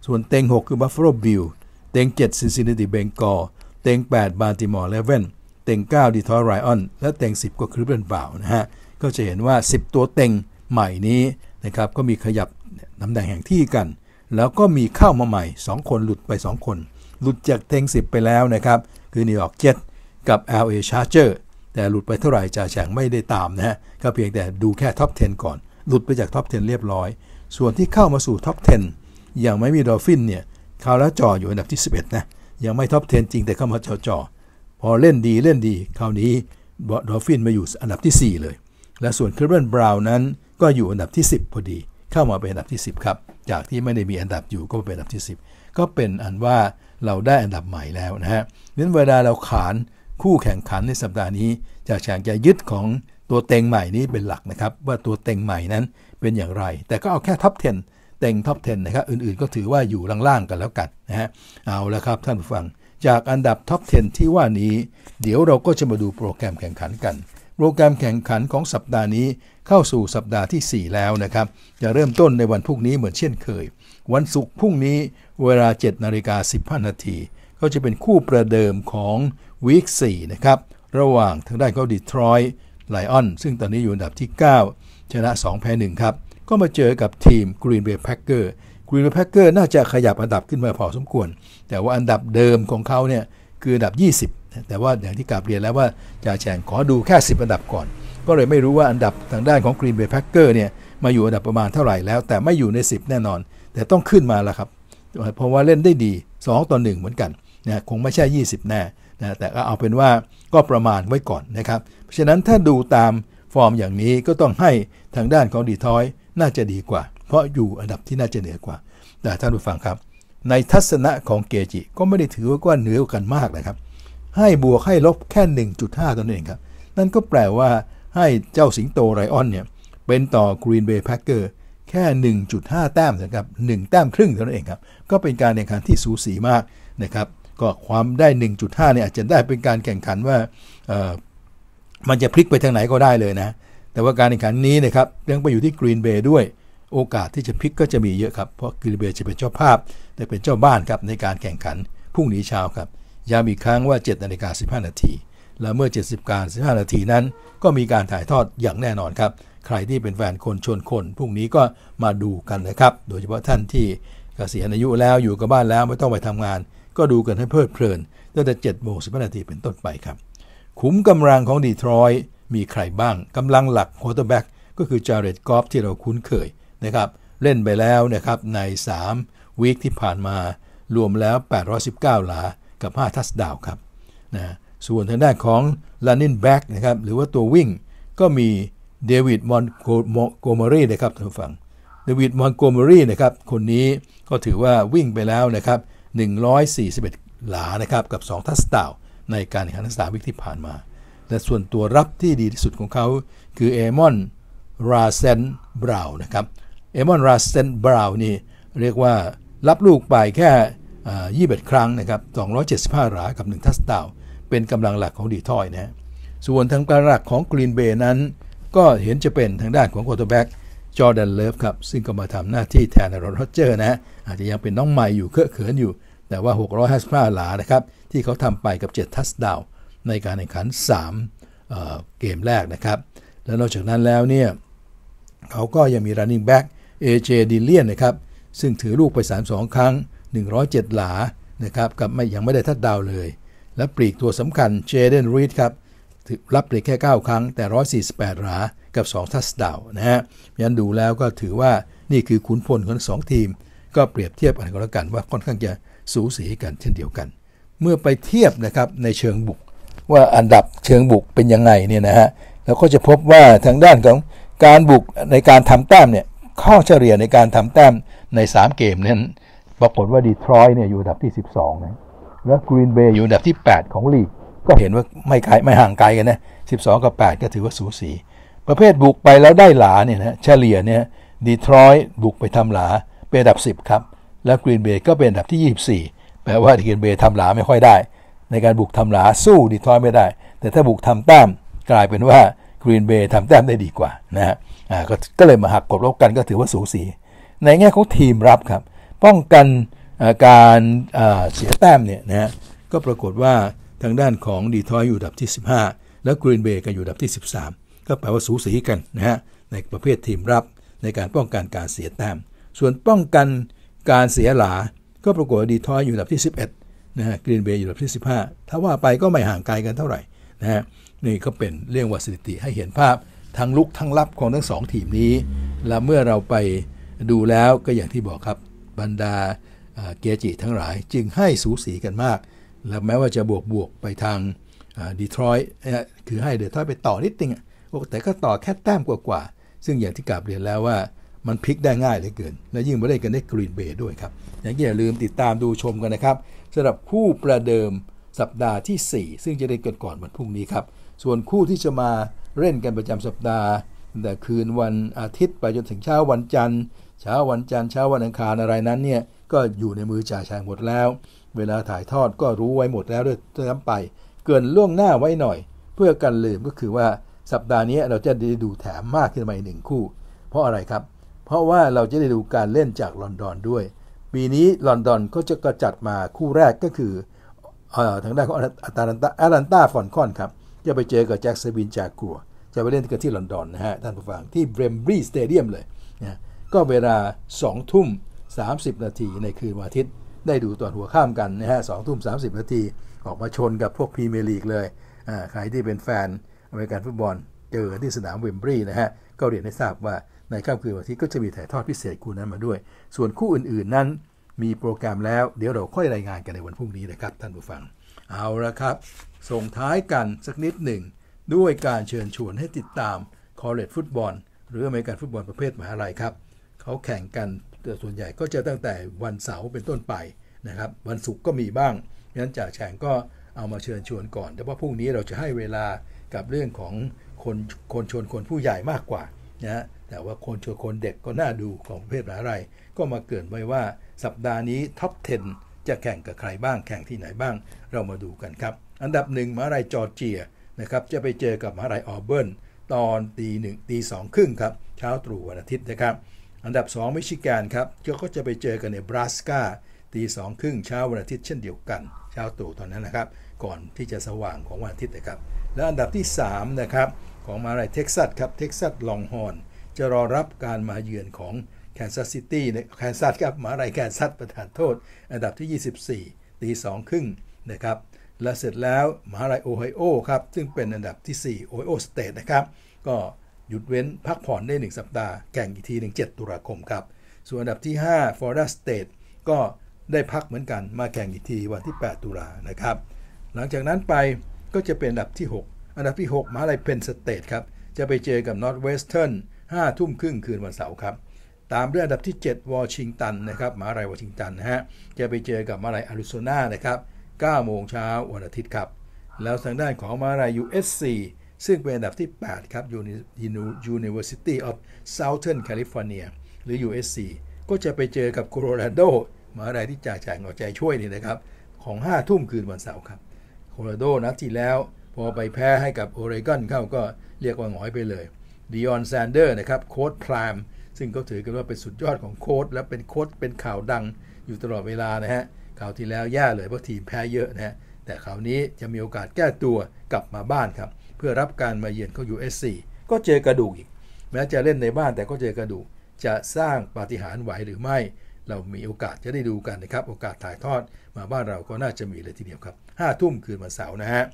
ส่วนเต็ง 6 คือ Buffalo Bills เต็ง 7 Cincinnati Bengals เต็ง 8 Baltimore Ravens เต็ง 9 Detroit Lions และเต็ง 10 ก็คริ v e l ิล d b r o s นะฮะ ก็จะเห็นว่า 10 ตัวเต็งใหม่นี้นะครับ ก็มีขยับตำแหน่งแห่งที่กัน แล้วก็มีเข้ามาใหม่ 2 คนหลุดไป2คนหลุดจากเต็ง10 ไปแล้วนะครับคือ New York Jet กับ LA Charger แต่หลุดไปเท่าไหร่จะแฉงไม่ได้ตามนะฮะก็เพียงแต่ดูแค่ท็อป10 ก่อน หลุดไปจากท็อป10 เรียบร้อย ส่วนที่เข้ามาสู่ท็อป10อย่างไม่มีดอลฟินเนี่ยเขาแล้วจ่ออยู่อันดับที่ 11 นะ ยังไม่ท็อป10 จริงแต่เข้ามาจ่อๆพอเล่นดีเล่นดีคราวนี้ดอลฟินมาอยู่อันดับที่ 4 เลย และส่วนคริสเบนบราวน์นั้น ก็อยู่อันดับที่ 10 พอดี เข้ามาเป็นอันดับที่ 10ครับจากที่ไม่ได้มีอันดับอยู่ก็เป็นอันดับที่ 10 ก็เป็นอันว่าเราได้อันดับใหม่แล้วนะฮะนั้นเวลาเราขานคู่แข่งขันในสัปดาห์นี้จากฉางจะยึดของตัวเต็งใหม่นี้เป็นหลักนะครับว่าตัวเต็งใหม่นั้นเป็นอย่างไร แต่ก็เอาแค่ท็อป10เต็งท็อป10นะครับอื่นๆก็ถือว่าอยู่ล่างๆกันแล้วกันนะฮะเอาละครับท่านผู้ฟังจากอันดับท็อป10ที่ว่านี้เดี๋ยวเราก็จะมาดูโปรแกรมแข่งขันกัน โปรแกรมแข่งขันของสัปดาห์นี้เข้าสู่สัปดาห์ที่ 4 แล้วนะครับจะเริ่มต้นในวันพรุ่งนี้เหมือนเช่นเคยวันศุกร์พรุ่งนี้เวลา 7นาฬิกา15นาทีก็จะเป็นคู่ประเดิมของวีค4นะครับ ระหว่างทางด้านเขาดีทรอยไลออนซึ่งตอนนี้อยู่อันดับที่ 9 ชนะ2แพ้ 1 ครับ ก็มาเจอกับทีมกรเบย์แพ็กเกอร์กรีนเบย์แพ็กเกอร์น่าจะขยับอันดับขึ้นมาพอสมควร แต่ว่าอันดับเดิมของเขาเนี่ยคืออันดับ 20 แต่ว่าอย่างที่กลับเรียนแล้วว่า จะแฉงขอดูแค่ 10 อันดับก่อน ก็เลยไม่รู้ว่าอันดับทางด้านของกีนเบย์แพ็กเกอร์เนี่ยมาอยู่อันดับประมาณเท่าไหร่แล้วแต่ไม่อยู่ใน 10 แน่นอนแต่ต้องขึ้นมาแล้วครับ เพราะว่าเล่นได้ดี 2 ต่อ 1 เหมือนกันนะคงไม่ใช่ 20 แน่นะแต่ก็เอาเป็นว่าก็ประมาณไว้ก่อนนะครับ เพราะฉะนั้นถ้าดูตามฟอร์มอย่างนี้ก็ต้องให้ทางด้านของดีทอยน่าจะดีกว่า เพราะอยู่อันดับที่น่าจะเหนือกว่า แต่ท่านผู้ฟังครับ ในทัศนะของเกจิ ก็ไม่ได้ถือว่าเหนือกันมากนะครับ ให้บวกให้ลบแค่ 1.5ตัวเองครับ นั่นก็แปลว่าให้เจ้าสิงโตไรออนเนี่ยเป็นต่อกรีนเบย์แพคเกอร์แค่ 1.5 แต้มนะครับ1แต้มครึ่งเท่านั้นเองครับก็เป็นการแข่งขันที่สูสีมากนะครับก็ความได้ 1.5เนี่ยอาจจะได้เป็นการแข่งขันว่ามันจะพลิกไปทางไหนก็ได้เลยนะแต่ว่าการแข่งขันนี้นะครับยังไปอยู่ที่กรีนเบย์ด้วย โอกาสที่จะพลิกก็จะมีเยอะครับเพราะกรีนเบย์จะเป็นเจ้าภาพและเป็นเจ้าบ้านครับในการแข่งขัน พรุ่งนี้เช้าครับย้ำอีกครั้งว่า7นาฬิกา15 นาทีและเมื่อ 70การ15นาทีนั้น ก็มีการถ่ายทอดอย่างแน่นอนครับใครที่เป็นแฟนคนชนคน พรุ่งนี้ก็มาดูกันนะครับ โดยเฉพาะท่านที่กเกษียณอายุแล้วอยู่กับบ้านแล้วไม่ต้องไปทำงาน ก็ดูกันให้เพลิดเพลินตั้งแต่7จ็ดโมงสินาทีเป็นต้นไปครับขุมกำลังของดีทรอยมีใครบ้างกำลังหลักควอเตอร์แบ็กก็คือจารีเรตกอฟที่เราคุ้นเคยนะครับเล่นไปแล้วนะครับใน 3 วีคที่ผ่านมารวมแล้ว 819หลา กับ 5 ทัสดาวครับนะส่วนทางด้านของลานินแบ็กนะครับหรือว่าตัววิ่งก็มีเดวิดมอนโกเมอรี่นะครับท่านผู้ฟัง เดวิดมอนโกเมอรี่นะครับ คนนี้ก็ถือว่าวิ่งไปแล้วนะครับ141หลา นะครับ กับ 2 ทัสตาวในการแข่งขันสดาวิกที่ผ่านมา และส่วนตัวรับที่ดีที่สุดของเขา คือเอมอน ราเซนบราวนะครับ เอมอน ราเซนบราวนี่ เรียกว่ารับลูกไปแค่ยี่สิบครั้งนะครับ275หลา กับ 1 ทัสตาวเป็นกำลังหลักของดีทอยนะ ส่วนทางการหลักของกรีนเบย์นั้นก็เห็นจะเป็นทางด้านของควอเตอร์แบ็กจอร์แดนเลิฟครับ ซึ่งก็มาทำหน้าที่แทนโรเจอร์นะอาจจะยังเป็นน้องใหม่อยู่เคอะเขินอยู่ แต่ว่า 655 หลานะครับที่เขาทำไปกับ 7 ทัสดาวในการแข่งขัน3เเกมแรกนะครับ และนอกจากนั้นแล้วเนี่ย เขาก็ยังมี running back AJ d i l l i a n นะครับ ซึ่งถือลูกไป 32 ครั้ง 107 หลานะครับกับไม่ยังไม่ได้ทัดดาวเลย และปลีกตัวสำคัญเจเดนรีดครับรับเียแค่ 9ครั้งแต่ 148หรากับ 2 ทัสดาวนะฮะยันดูแล้วก็ถือว่านี่คือขุนพลของสองทีม ก็เปรียบเทียบกันก็แล้วกันว่าค่อนข้างจะสูสีกันเช่นเดียวกัน เมื่อไปเทียบนะครับในเชิงบุก ว่าอันดับเชิงบุกเป็นยังไงเนี่ยนะฮะเราก็จะพบว่าทางด้านของการบุกในการทำแต้มเนี่ยข้อเฉลี่ยในการทำแต้มใน 3 เกมนั้นปรากฏว่าดีทรอยเนี่ยอยู่อันดับที่12 นะแล้วกรีนเบย์อยู่อันดับที่ 8 ของลีกก็เห็นว่าไม่ไกลไม่ห่างไกลกันนะ 12 กับ 8 ก็ถือว่าสูสี ประเภทบุกไปแล้วได้หลาเนี่ยนะเฉลี่ยเนี่ยดีทรอย์บุกไปทำหลาเป็นอันดับ 10 ครับ แล้วกรีนเบย์ก็เป็นอันดับที่ 24 แปลว่ากรีนเบย์ทำหลาไม่ค่อยได้ ในการบุกทำหลาสู้ดีทรอย์ไม่ได้ แต่ถ้าบุกทำแต้มกลายเป็นว่ากรีนเบย์ทำแต้มได้ดีกว่านะฮะก็เลยมาหักกบลบกันก็ถือว่าสูสีในแง่ของทีมรับครับ ป้องกันการเสียแต้มเนี่ยนะฮะก็ปรากฏว่าทางด้านของดีทอยอยู่ดับที่ 15 แล้วกรีนเบย์ก็อยู่ดับที่ 13 ก็แปลว่าสูสีกันนะฮะในประเภททีมรับในการป้องกันการเสียแต้มส่วนป้องกันการเสียหลาก็ปรากฏดีทอยอยู่ดับที่ 11นะฮะกรีนเบย์อยู่ดับที่ 15 ถ้าว่าไปก็ไม่ห่างไกลกันเท่าไหร่นะฮะนี่ก็เป็นเรื่องวัสถิติ ให้เห็นภาพทั้งลุกทั้งรับของทั้งสองทีมนี้ และเมื่อเราไปดูแล้วก็อย่างที่บอกครับบรรดาเกียจิทั้งหลาย จึงให้สูสีกันมากแล้วแม้ว่าจะบวกบวกไปทางดีทรอยต์คือให้เดทรอยไปต่อนิดนึงโอ้แต่ก็ต่อแค่แต้มกว่าๆ ซึ่งอย่างที่กลับเรียนแล้วว่ามันพลิกได้ง่ายเหลือเกิน และยิ่งมาเล่นกันได้กรีนเบย์ด้วยครับ อย่างนี้อย่าลืมติดตามดูชมกันนะครับ สำหรับคู่ประเดิมสัปดาห์ที่ 4 ซึ่งจะได้เกิดก่อนวันพรุ่งนี้ครับ ส่วนคู่ที่จะมาเล่นกันประจำสัปดาห์แต่คืนวันอาทิตย์ ไปจนถึงเช้าวันจันทร์ เช้าวันจันทร์เช้าวันอังคารอะไรนั้นเนี่ย ก็อยู่ในมือจ่าชายหมดแล้วเวลาถ่ายทอดก็รู้ไว้หมดแล้ว ด้วยซ้ำไป เกินล่วงหน้าไว้หน่อย เพื่อกันลืมก็คือว่าสัปดาห์นี้เราจะได้ดูแถมมากขึ้นมาอีกหนึ่งคู่เพราะอะไรครับเพราะว่าเราจะได้ดูการเล่นจากลอนดอนด้วย ปีนี้ลอนดอนก็จะกระจัดมาคู่แรกก็คือทางด้านของอาตาลันตาแอลันตาฟอนคอนครับจะไปเจอกับแจ็คเวบินจากกัวจะไปเล่นกันที่ลอนดอนนะฮะท่านผู้ฟังที่เบรมบรีสเตเดียมเลยนะก็เวลา2ทุ่ม30 นาทีในคืนวันอาทิตย์ได้ดูตอนหัวข้ามกันนะฮะสองทุ่มสานาทีออกมาชนกับพวกพรีเมียร์ลีกเลย ใครที่เป็นแฟนอเมริกันฟุตบอล เจอที่สนามเวมบรีนะฮะก็เรียนให้ทราบว่าในค่ำคืนวันที่ก็จะมีถ่ายทอดพิเศษคู่นั้นมาด้วย ส่วนคู่อื่น ๆนั้นมีโปรแกรมแล้วเดี๋ยวเราค่อยรายงานกันในวันพรุ่งนี้นะครับ ท่านผู้ฟังเอาละครับส่งท้ายกันสักนิดหนึ่งด้วยการเชิญชวนให้ติดตามคอร์เรตฟุตบอลหรืออเมริกันฟุตบอลประเภทมหาลัยครับเขาแข่งกันแต่ส่วนใหญ่ก็จะตั้งแต่วันเสาร์เป็นต้นไปนะครับ วันศุกร์ก็มีบ้างนั้นจ่าแฉงก็เอามาเชิญชวนก่อน แต่ว่าพรุ่งนี้เราจะให้เวลากับเรื่องของคนคนชนคนผู้ใหญ่มากกว่านะแต่ว่าคนชนคนเด็กก็น่าดูของประเภทมหาลายก็มาเกิดไว้ว่าสัปดาห์นี้ท็อป10 จะแข่งกับใครบ้างแข่งที่ไหนบ้าง เรามาดูกันครับ อันดับหนึ่งมหาลัยจอร์เจียนะครับจะไปเจอกับมหาลัยออเบิร์นตอนตีหนึ่งตีสองครึ่งครับเช้าตรู่วันอาทิตย์นะครับอันดับ2มิชิแกนครับก็จะไปเจอกันในบรัสกาตีสองครึ่งเช้าวันอาทิตย์เช่นเดียวกัน เช้าตู่ตอนนั้นนะครับก่อนที่จะสว่างของวันอาทิตย์นะครับและอันดับที่3นะครับของมาลัยเท็กซัสครับเท็กซัส ลองฮอนจะรอรับการมาเยือนของแคนซัสซิตี้ในแคนซัสครับมาลัยแคนซัสประธานโทษ อันดับที่ 24 ตีสองครึ่งนะครับและเสร็จแล้วมหาลัยโอไฮโอครับซึ่งเป็นอันดับที่4โอไฮโอสเตทนะครับก็หยุดเว้นพักผ่อนได้1สัปดาห์แข่งอีกทีหนึ่ง7ตุลาคมครับ ส่วนอันดับที่ 5 Florida State ก็ได้พักเหมือนกันมาแข่งอีกทีวันที่ 8 ตุลานะครับ หลังจากนั้นไปก็จะเป็นอันดับที่ 6 อันดับที่ 6มหาลัยเพนสเตทครับ จะไปเจอกับ Northwestern 5ทุ่มครึ่งคืนวันเสาร์ครับ ตามด้วยอันดับที่7วอชิงตันนะครับมหาลัยวอชิงตันนะฮะจะไปเจอกับมหาลัยอาริโซนานะครับ9โมงเช้าวันอาทิตย์ครับแล้วทางด้านของมหาลัย USC ซึ่งเป็นอันดับที่ 8 ครับ University of Southern California หรือ USC ก็จะไปเจอกับโคโลราโดมาอะไรที่จ่าจ่ายเอาใจช่วยนี่นะครับ ของ 5 ทุ่มคืนวันเสาร์ครับ โคโลราโดนัดที่แล้วพอไปแพ้ให้กับโอเรกอนเข้าก็เรียกว่าหงอยไปเลย ดิออนแซนเดอร์นะครับโค้ดพรามซึ่งเขาถือกันว่าเป็นสุดยอดของโค้ดและเป็นโค้ดเป็นข่าวดังอยู่ตลอดเวลานะฮะข่าวที่แล้วแย่เลยเพราะทีมแพ้เยอะนะฮะ แต่คราวนี้จะมีโอกาสแก้ตัวกลับมาบ้านครับพื่อรับการมาเยือนของ USC ก็เจอกระดูกอีก แม้จะเล่นในบ้านแต่ก็เจอกระดูกจะสร้างปาฏิหาริย์ไหวหรือไม่ เรามีโอกาสจะได้ดูกันนะครับ โอกาสถ่ายทอดมาบ้านเราก็น่าจะมีเลยทีเดียวครับห้าทุ่มคืนวันเสาร์นะฮะ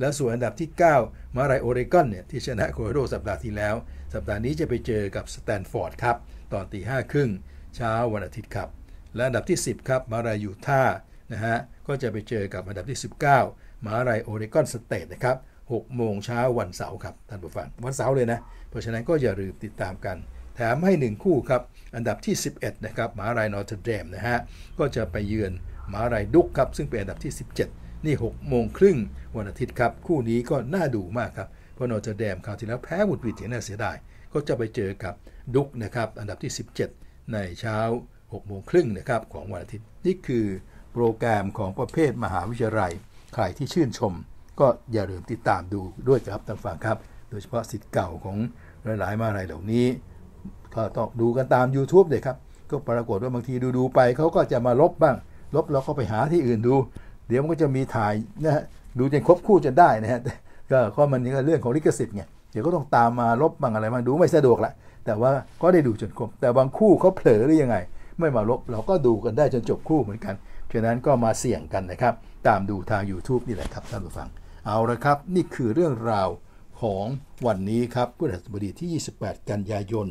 แล้วส่วนอันดับที่ 9 มาไรโอเรกอนเนี่ย ที่ชนะโคโรโดสัปดาห์ที่แล้ว สัปดาห์นี้จะไปเจอกับสแตนฟอร์ดครับตอนตีห้าครึ่งเช้าวันอาทิตย์ครับ และอันดับที่ 10ครับมารายูท่านะฮะก็จะไปเจอกับอันดับที่ 19มาไรโอเรกอนสเตทนะครับ6โมงเช้าวันเสาร์ครับ ท่านผู้ฟังวันเสาร์เลยนะ เพราะฉะนั้นก็อย่าลืมติดตามกัน แถมให้ 1 คู่ครับ อันดับที่ 11 นะครับมหาลัยนอร์ทเดมนะฮะก็จะไปเยือนมหาลัยดุกครับ ซึ่งเป็นอันดับที่ 17 นี่ 6 โมงครึ่งวันอาทิตย์ครับ คู่นี้ก็น่าดูมากครับ เพราะนอร์ทเดมคราวที่แล้วแพ้บุดวิดเห็นน่าเสียดายก็จะไปเจอกับดุกนะครับอันดับที่ 17 ในเช้า6โมงครึ่งนะครับของวันอาทิตย์ นี่คือโปรแกรมของประเภทมหาวิทยาลัยใครที่ชื่นชมก็อย่าลืมติดตามดูด้วยครับท่านฟังครับ โดยเฉพาะสิทธิ์เก่าของหลายๆมาหลายเหล่านี้ก็ต้องดูกันตาม YouTube เลยครับ ก็ปรากฏว่าบางทีดู ๆ ไป เขาก็จะมาลบบ้าง ลบแล้วก็ไปหาที่อื่นดู เดี๋ยวมันก็จะมีถ่ายนะฮะดูจนครบคู่จะได้นะฮะก็ข้อมันนีก็เรื่องของลิขสิทธิ์ไงเดี๋ยวก็ต้องตามมาลบบ้างอะไรบ้างดูไม่สะดวกละแต่ว่าก็ได้ดูจนครบแต่บางคู่เขาเผลอหรือยังไง ไม่มาลบเราก็ดูกันได้จนจบคู่เหมือนกันฉะนั้นก็มาเสี่ยงกันนะครับตามดูทาง YouTube นี่แหละครับท่านผู้ฟังเอาละครับนี่คือเรื่องราวของวันนี้ครับพฤหัสบดีที่ 28 กันยายน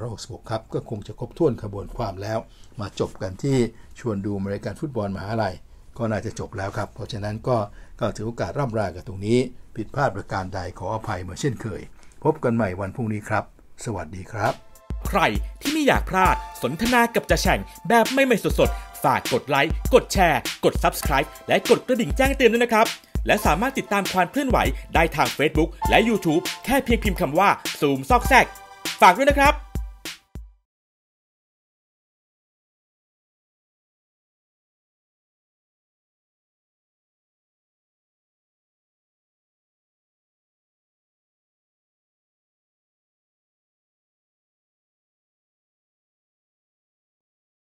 2566ครับ ก็คงจะครบถ้วนขบวนความแล้ว มาจบกันที่ชวนดูรายการฟุตบอลมหาลัยก็น่าจะจบแล้วครับ เพราะฉะนั้นก็ก็ถือโอกาสร่ำรากันตรงนี้ ผิดพลาดประการใดขออภัยเหมือนเช่นเคย พบกันใหม่วันพรุ่งนี้ครับ สวัสดีครับ ใครที่ไม่อยากพลาด สนทนากับจะแฉ่ง แบบไม่ไม่สดๆฝากกดไลค์กดแชร์กด Subscribe และกดกระดิ่งแจ้งเตือนด้วยนะครับและสามารถติดตามความเคลื่อนไหวได้ทาง Facebook และ YouTube แค่เพียงพิมพ์คำว่าซูมซอกแซก ฝากด้วยนะครับ